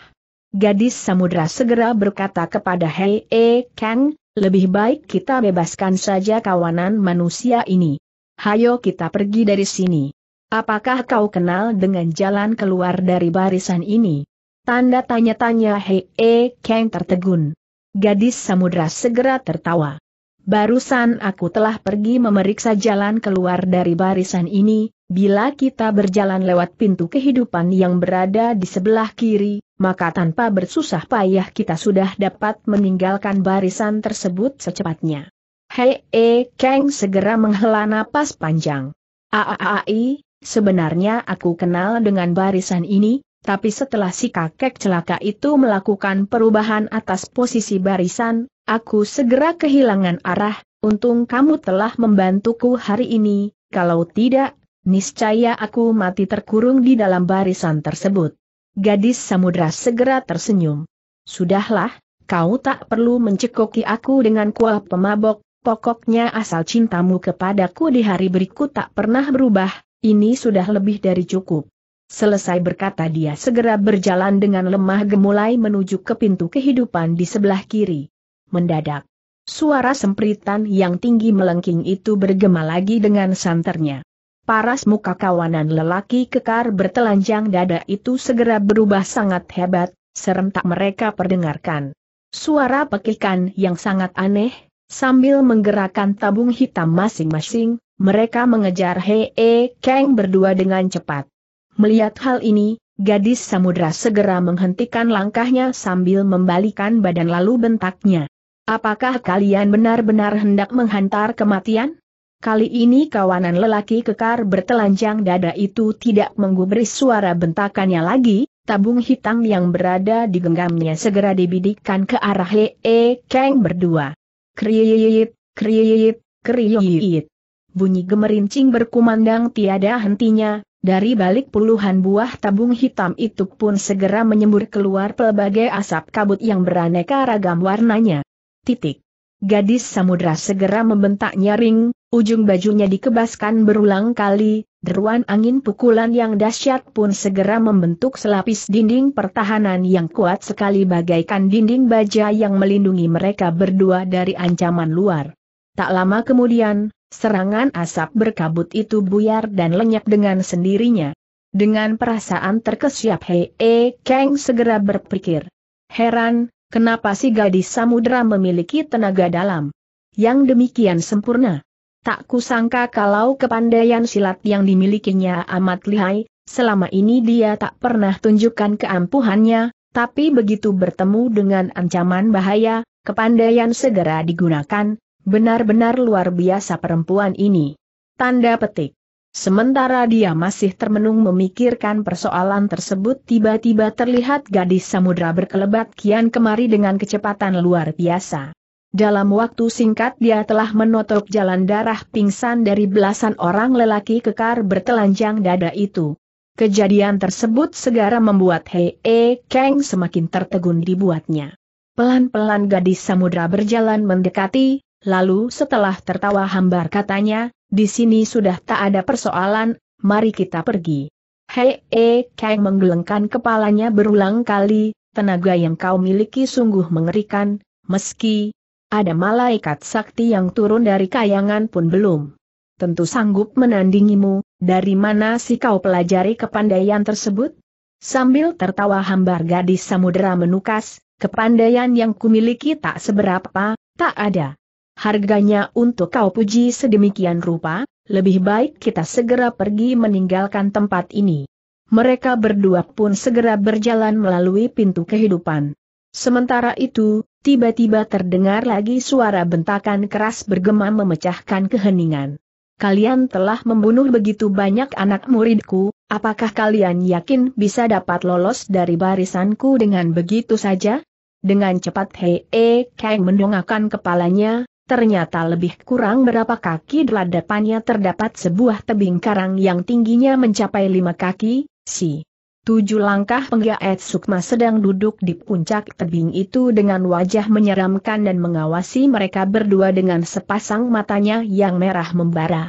Gadis samudra segera berkata kepada Hei E Kang, lebih baik kita bebaskan saja kawanan manusia ini. Hayo kita pergi dari sini. Apakah kau kenal dengan jalan keluar dari barisan ini? Tanda tanya-tanya Hei E Kang tertegun. Gadis samudra segera tertawa. Barusan aku telah pergi memeriksa jalan keluar dari barisan ini, bila kita berjalan lewat pintu kehidupan yang berada di sebelah kiri, maka tanpa bersusah payah kita sudah dapat meninggalkan barisan tersebut secepatnya. Hei, e, Kang segera menghela napas panjang. Aaai, sebenarnya aku kenal dengan barisan ini, tapi setelah si kakek celaka itu melakukan perubahan atas posisi barisan, aku segera kehilangan arah, untung kamu telah membantuku hari ini, kalau tidak, niscaya aku mati terkurung di dalam barisan tersebut. Gadis samudra segera tersenyum. Sudahlah, kau tak perlu mencekoki aku dengan kuah pemabok, pokoknya asal cintamu kepadaku di hari berikut tak pernah berubah, ini sudah lebih dari cukup. Selesai berkata dia segera berjalan dengan lemah gemulai menuju ke pintu kehidupan di sebelah kiri. Mendadak. Suara sempritan yang tinggi melengking itu bergema lagi dengan santernya. Paras muka kawanan lelaki kekar bertelanjang dada itu segera berubah sangat hebat, serentak mereka perdengarkan. Suara pekikan yang sangat aneh, sambil menggerakkan tabung hitam masing-masing, mereka mengejar Hee Kang berdua dengan cepat. Melihat hal ini, gadis samudra segera menghentikan langkahnya sambil membalikan badan lalu bentaknya. Apakah kalian benar-benar hendak menghantar kematian? Kali ini kawanan lelaki kekar bertelanjang dada itu tidak menggubris suara bentakannya lagi, tabung hitam yang berada di genggamnya segera dibidikkan ke arah -e Kang berdua. Kriit, kriit, kriit. Bunyi gemerincing berkumandang tiada hentinya, dari balik puluhan buah tabung hitam itu pun segera menyembur keluar pelbagai asap kabut yang beraneka ragam warnanya. Titik. Gadis samudra segera membentak nyaring, ujung bajunya dikebaskan berulang kali, deruan angin pukulan yang dahsyat pun segera membentuk selapis dinding pertahanan yang kuat sekali bagaikan dinding baja yang melindungi mereka berdua dari ancaman luar. Tak lama kemudian, Serangan asap berkabut itu buyar dan lenyap dengan sendirinya. Dengan perasaan terkesiap Hei E Kang segera berpikir. Heran, kenapa si gadis samudera memiliki tenaga dalam? Yang demikian sempurna. Tak kusangka kalau kepandaian silat yang dimilikinya amat lihai, selama ini dia tak pernah tunjukkan keampuhannya, tapi begitu bertemu dengan ancaman bahaya, kepandaian segera digunakan, Benar-benar luar biasa perempuan ini. Tanda petik. Sementara dia masih termenung memikirkan persoalan tersebut tiba-tiba terlihat gadis samudra berkelebat kian kemari dengan kecepatan luar biasa. Dalam waktu singkat dia telah menotok jalan darah pingsan dari belasan orang lelaki kekar bertelanjang dada itu. Kejadian tersebut segera membuat Hei -E Kang semakin tertegun dibuatnya. Pelan-pelan gadis samudra berjalan mendekati, lalu setelah tertawa hambar katanya, di sini sudah tak ada persoalan, mari kita pergi. Hei, eh, Kang menggelengkan kepalanya berulang kali, tenaga yang kau miliki sungguh mengerikan, meski ada malaikat sakti yang turun dari kayangan pun belum. Tentu sanggup menandingimu, dari mana sih kau pelajari kepandaian tersebut? Sambil tertawa hambar gadis samudera menukas, kepandaian yang kumiliki tak seberapa, tak ada. Harganya untuk kau puji sedemikian rupa, lebih baik kita segera pergi meninggalkan tempat ini. Mereka berdua pun segera berjalan melalui pintu kehidupan. Sementara itu, tiba-tiba terdengar lagi suara bentakan keras bergema memecahkan keheningan. Kalian telah membunuh begitu banyak anak muridku, apakah kalian yakin bisa dapat lolos dari barisanku dengan begitu saja? Dengan cepat Hei e Kang mendongakkan kepalanya, Ternyata lebih kurang berapa kaki depannya terdapat sebuah tebing karang yang tingginya mencapai lima kaki, si. Tujuh langkah penggaet Sukma sedang duduk di puncak tebing itu dengan wajah menyeramkan dan mengawasi mereka berdua dengan sepasang matanya yang merah membara.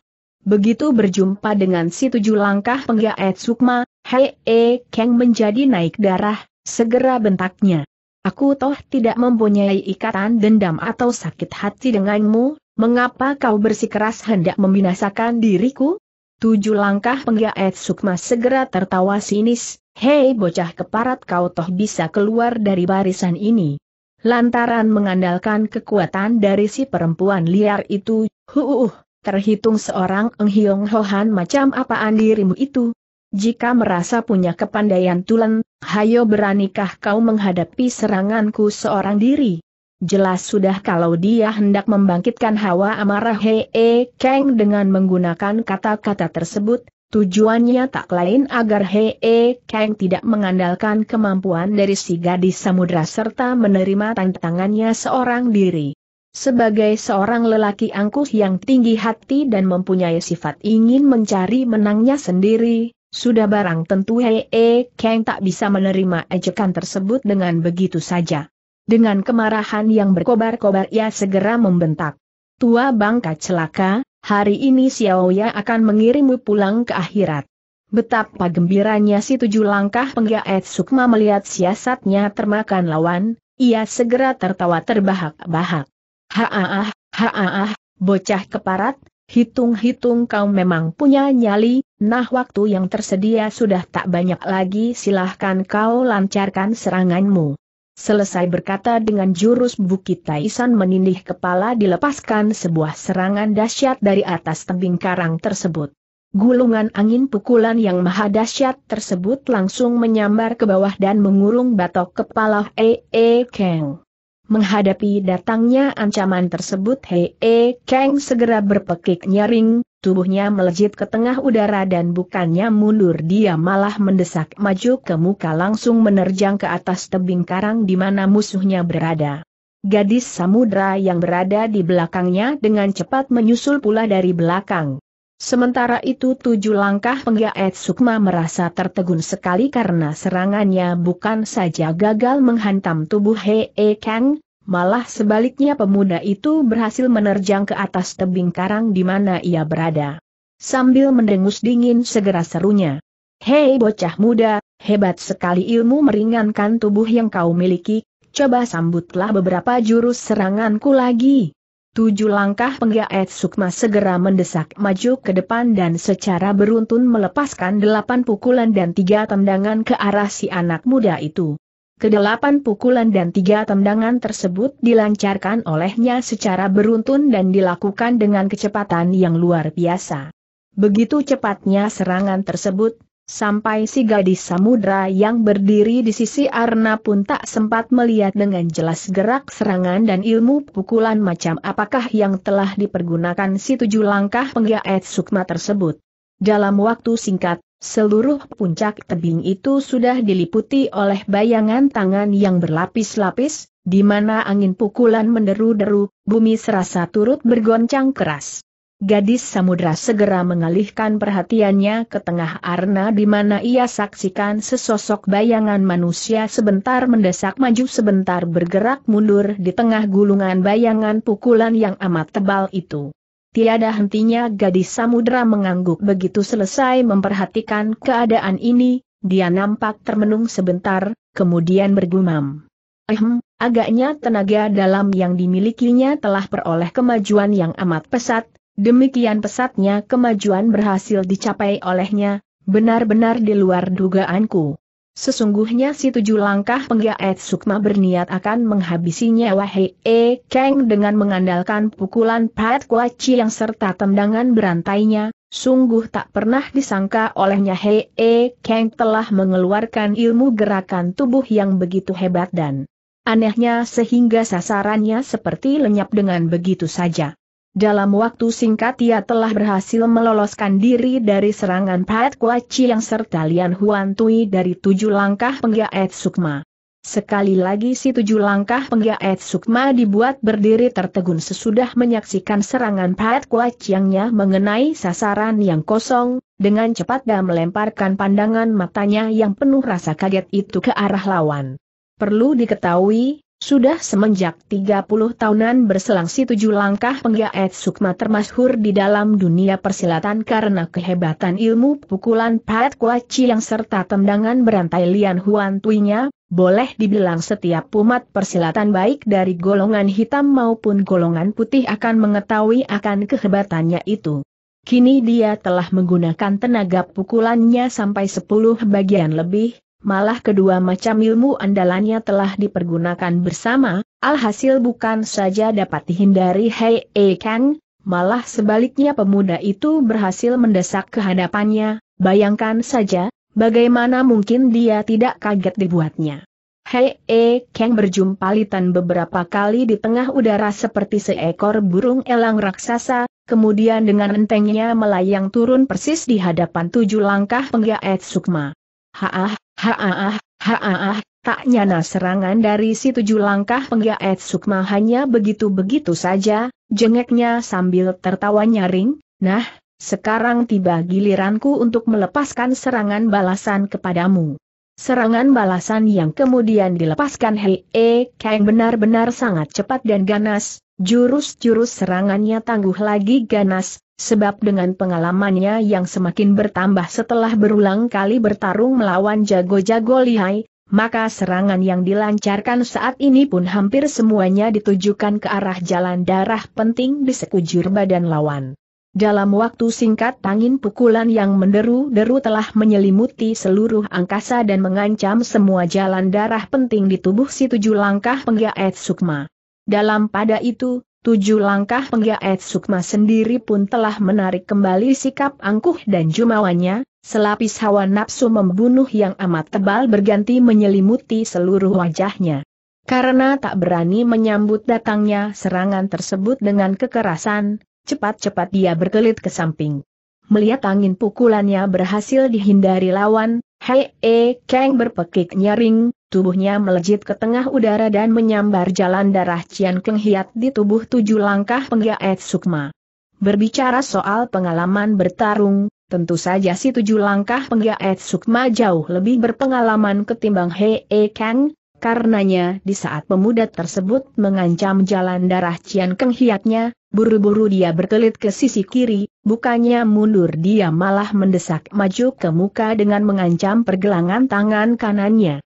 Begitu berjumpa dengan si tujuh langkah penggaet Sukma, Hei E Kang menjadi naik darah, segera bentaknya. Aku toh tidak mempunyai ikatan dendam atau sakit hati denganmu, mengapa kau bersikeras hendak membinasakan diriku? Tujuh langkah penggaet Sukma segera tertawa sinis, hei bocah keparat kau toh bisa keluar dari barisan ini. Lantaran mengandalkan kekuatan dari si perempuan liar itu, huuh, terhitung seorang enghiong Hohan macam apaan dirimu itu, jika merasa punya kepandaian tulen, hayo beranikah kau menghadapi seranganku seorang diri? Jelas sudah kalau dia hendak membangkitkan hawa amarah Hee Kang dengan menggunakan kata-kata tersebut, tujuannya tak lain agar Hee Kang tidak mengandalkan kemampuan dari si gadis samudra serta menerima tantangannya seorang diri. Sebagai seorang lelaki angkuh yang tinggi hati dan mempunyai sifat ingin mencari menangnya sendiri, sudah barang tentu Hei E Kang tak bisa menerima ejekan tersebut dengan begitu saja. Dengan kemarahan yang berkobar-kobar ia segera membentak. Tua bangka celaka, hari ini Xiaoya akan mengirimmu pulang ke akhirat. Betapa gembiranya si tujuh langkah penggaet Sukma melihat siasatnya termakan lawan, ia segera tertawa terbahak-bahak. Haaah, haaah, bocah keparat, hitung-hitung kau memang punya nyali, Nah waktu yang tersedia sudah tak banyak lagi silahkan kau lancarkan seranganmu. Selesai berkata dengan jurus Bukit Taisan menindih kepala dilepaskan sebuah serangan dahsyat dari atas tebing karang tersebut. Gulungan angin pukulan yang maha dahsyat tersebut langsung menyambar ke bawah dan mengurung batok kepala Ee -E Kang. Menghadapi datangnya ancaman tersebut Hei E Kang segera berpekik nyaring, tubuhnya melejit ke tengah udara dan bukannya mundur dia malah mendesak maju ke muka langsung menerjang ke atas tebing karang di mana musuhnya berada. Gadis samudra yang berada di belakangnya dengan cepat menyusul pula dari belakang. Sementara itu tujuh langkah penggaet Sukma merasa tertegun sekali karena serangannya bukan saja gagal menghantam tubuh Hee E Kang, malah sebaliknya pemuda itu berhasil menerjang ke atas tebing karang di mana ia berada. Sambil mendengus dingin segera serunya. Hei bocah muda, hebat sekali ilmu meringankan tubuh yang kau miliki, coba sambutlah beberapa jurus seranganku lagi. Tujuh langkah penggaet Sukma segera mendesak maju ke depan dan secara beruntun melepaskan delapan pukulan dan tiga tendangan ke arah si anak muda itu. Kedelapan pukulan dan tiga tendangan tersebut dilancarkan olehnya secara beruntun dan dilakukan dengan kecepatan yang luar biasa. Begitu cepatnya serangan tersebut, Sampai si gadis samudra yang berdiri di sisi Arna pun tak sempat melihat dengan jelas gerak serangan dan ilmu pukulan macam apakah yang telah dipergunakan si tujuh langkah penggaet sukma tersebut. Dalam waktu singkat, seluruh puncak tebing itu sudah diliputi oleh bayangan tangan yang berlapis-lapis, di mana angin pukulan menderu-deru, bumi serasa turut bergoncang keras. Gadis samudra segera mengalihkan perhatiannya ke tengah arna di mana ia saksikan sesosok bayangan manusia sebentar mendesak maju sebentar bergerak mundur di tengah gulungan bayangan pukulan yang amat tebal itu. Tiada hentinya gadis samudra mengangguk begitu selesai memperhatikan keadaan ini, dia nampak termenung sebentar, kemudian bergumam. Ehem, agaknya tenaga dalam yang dimilikinya telah peroleh kemajuan yang amat pesat, Demikian pesatnya kemajuan berhasil dicapai olehnya, benar-benar di luar dugaanku. Sesungguhnya si tujuh langkah penggaet Sukma berniat akan menghabisinya, nyawa e Kang dengan mengandalkan pukulan Pat Kuaci yang serta tendangan berantainya, sungguh tak pernah disangka olehnya Hei e Kang telah mengeluarkan ilmu gerakan tubuh yang begitu hebat dan anehnya sehingga sasarannya seperti lenyap dengan begitu saja. Dalam waktu singkat ia telah berhasil meloloskan diri dari serangan Pat Kuaci yang serta Lian Huan Tui dari tujuh langkah penggaet Sukma. Sekali lagi si tujuh langkah penggaet Sukma dibuat berdiri tertegun sesudah menyaksikan serangan Pat Kuaci yangnya mengenai sasaran yang kosong, dengan cepat dan melemparkan pandangan matanya yang penuh rasa kaget itu ke arah lawan. Perlu diketahui, sudah semenjak 30 tahunan berselang si tujuh langkah penggaet Sukma termasyhur di dalam dunia persilatan karena kehebatan ilmu pukulan Pat Kuaci yang serta tendangan berantai Lian Huan Tuinya, boleh dibilang setiap umat persilatan baik dari golongan hitam maupun golongan putih akan mengetahui akan kehebatannya itu. Kini dia telah menggunakan tenaga pukulannya sampai 10 bagian lebih, malah kedua macam ilmu andalannya telah dipergunakan bersama, alhasil bukan saja dapat dihindari Hei E Kang, malah sebaliknya pemuda itu berhasil mendesak kehadapannya. bayangkan saja, bagaimana mungkin dia tidak kaget dibuatnya. Hei E Kang berjumpa Litan beberapa kali di tengah udara seperti seekor burung elang raksasa, kemudian dengan entengnya melayang turun persis di hadapan tujuh langkah penggaet sukma. Haah, Haaah, haaah, tak nyana serangan dari si tujuh langkah penggaet Sukma hanya begitu-begitu saja, jengeknya sambil tertawa nyaring, nah, sekarang tiba giliranku untuk melepaskan serangan balasan kepadamu. Serangan balasan yang kemudian dilepaskan Hei E Kang benar-benar sangat cepat dan ganas, jurus-jurus serangannya tangguh lagi ganas, sebab dengan pengalamannya yang semakin bertambah setelah berulang kali bertarung melawan jago-jago lihai, maka serangan yang dilancarkan saat ini pun hampir semuanya ditujukan ke arah jalan darah penting di sekujur badan lawan. Dalam waktu singkat tangin pukulan yang menderu-deru telah menyelimuti seluruh angkasa dan mengancam semua jalan darah penting di tubuh si tujuh langkah penggaet sukma. Dalam pada itu, Tujuh langkah penggaet Sukma sendiri pun telah menarik kembali sikap angkuh dan jumawanya, selapis hawa nafsu membunuh yang amat tebal berganti menyelimuti seluruh wajahnya. Karena tak berani menyambut datangnya serangan tersebut dengan kekerasan, cepat-cepat dia berkelit ke samping. Melihat angin pukulannya berhasil dihindari lawan, Hei E Kang berpekik nyaring, tubuhnya melejit ke tengah udara dan menyambar jalan darah Cian Keng Hiat di tubuh tujuh langkah penggaet Sukma. Berbicara soal pengalaman bertarung, tentu saja si tujuh langkah penggaet Sukma jauh lebih berpengalaman ketimbang Hee E Kang, karenanya di saat pemuda tersebut mengancam jalan darah Cian Keng Hiatnya, buru-buru dia berkelit ke sisi kiri, bukannya mundur dia malah mendesak maju ke muka dengan mengancam pergelangan tangan kanannya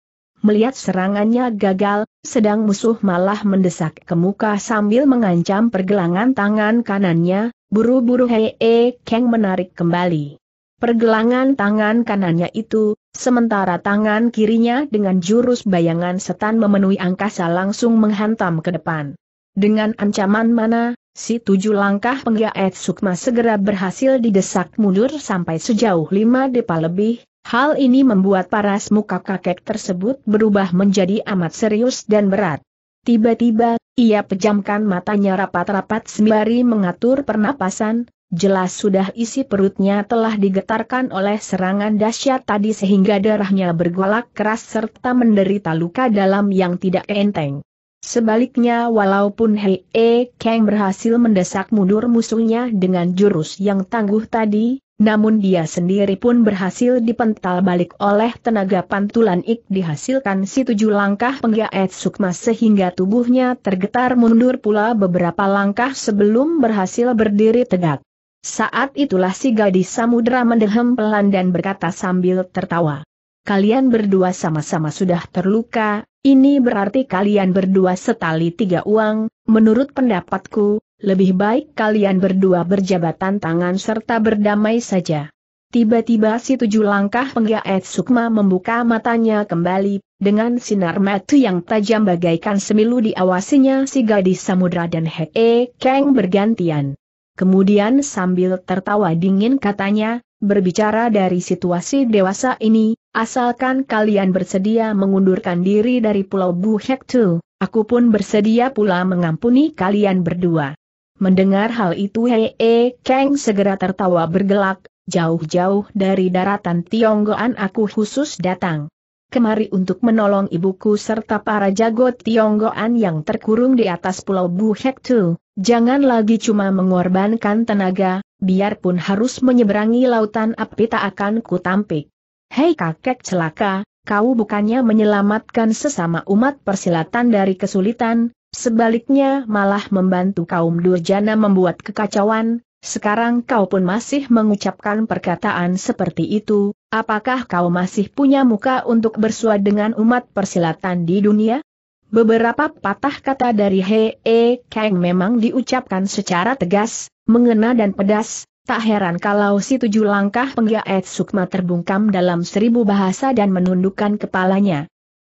melihat serangannya gagal, sedang musuh malah mendesak ke muka sambil mengancam pergelangan tangan kanannya, buru-buru hee Keng keng menarik kembali. Pergelangan tangan kanannya itu, sementara tangan kirinya dengan jurus bayangan setan memenuhi angkasa langsung menghantam ke depan. Dengan ancaman mana, si tujuh langkah penggiat Sukma segera berhasil didesak mundur sampai sejauh lima depa lebih, Hal ini membuat paras muka kakek tersebut berubah menjadi amat serius dan berat. Tiba-tiba, ia pejamkan matanya rapat-rapat sembari mengatur pernapasan, jelas sudah isi perutnya telah digetarkan oleh serangan dahsyat tadi sehingga darahnya bergolak keras serta menderita luka dalam yang tidak enteng. Sebaliknya walaupun Hei E Kang berhasil mendesak mundur musuhnya dengan jurus yang tangguh tadi, namun dia sendiri pun berhasil dipental balik oleh tenaga pantulan ik dihasilkan si tujuh langkah penggaet sukma sehingga tubuhnya tergetar mundur pula beberapa langkah sebelum berhasil berdiri tegak. Saat itulah si gadis samudera mendehem pelan dan berkata sambil tertawa kalian berdua sama-sama sudah terluka, ini berarti kalian berdua setali tiga uang, menurut pendapatku, lebih baik kalian berdua berjabatan tangan serta berdamai saja. Tiba-tiba si tujuh langkah penggaet Sukma membuka matanya kembali, dengan sinar mata yang tajam bagaikan semilu diawasinya si gadis samudra dan Hee keng bergantian. Kemudian sambil tertawa dingin katanya, Berbicara dari situasi dewasa ini, asalkan kalian bersedia mengundurkan diri dari Pulau Buhek Tu, aku pun bersedia pula mengampuni kalian berdua. Mendengar hal itu Hei E Kang segera tertawa bergelak, jauh-jauh dari daratan Tionggoan aku khusus datang. Kemari untuk menolong ibuku serta para jago Tionggoan yang terkurung di atas pulau Buhek Tu, jangan lagi cuma mengorbankan tenaga, biarpun harus menyeberangi lautan api tak akan kutampik. Hei kakek celaka, kau bukannya menyelamatkan sesama umat persilatan dari kesulitan, sebaliknya malah membantu kaum durjana membuat kekacauan, sekarang kau pun masih mengucapkan perkataan seperti itu, apakah kau masih punya muka untuk bersua dengan umat persilatan di dunia? Beberapa patah kata dari He E Kang memang diucapkan secara tegas, mengena dan pedas, tak heran kalau si tujuh langkah penggaet sukma terbungkam dalam seribu bahasa dan menundukkan kepalanya.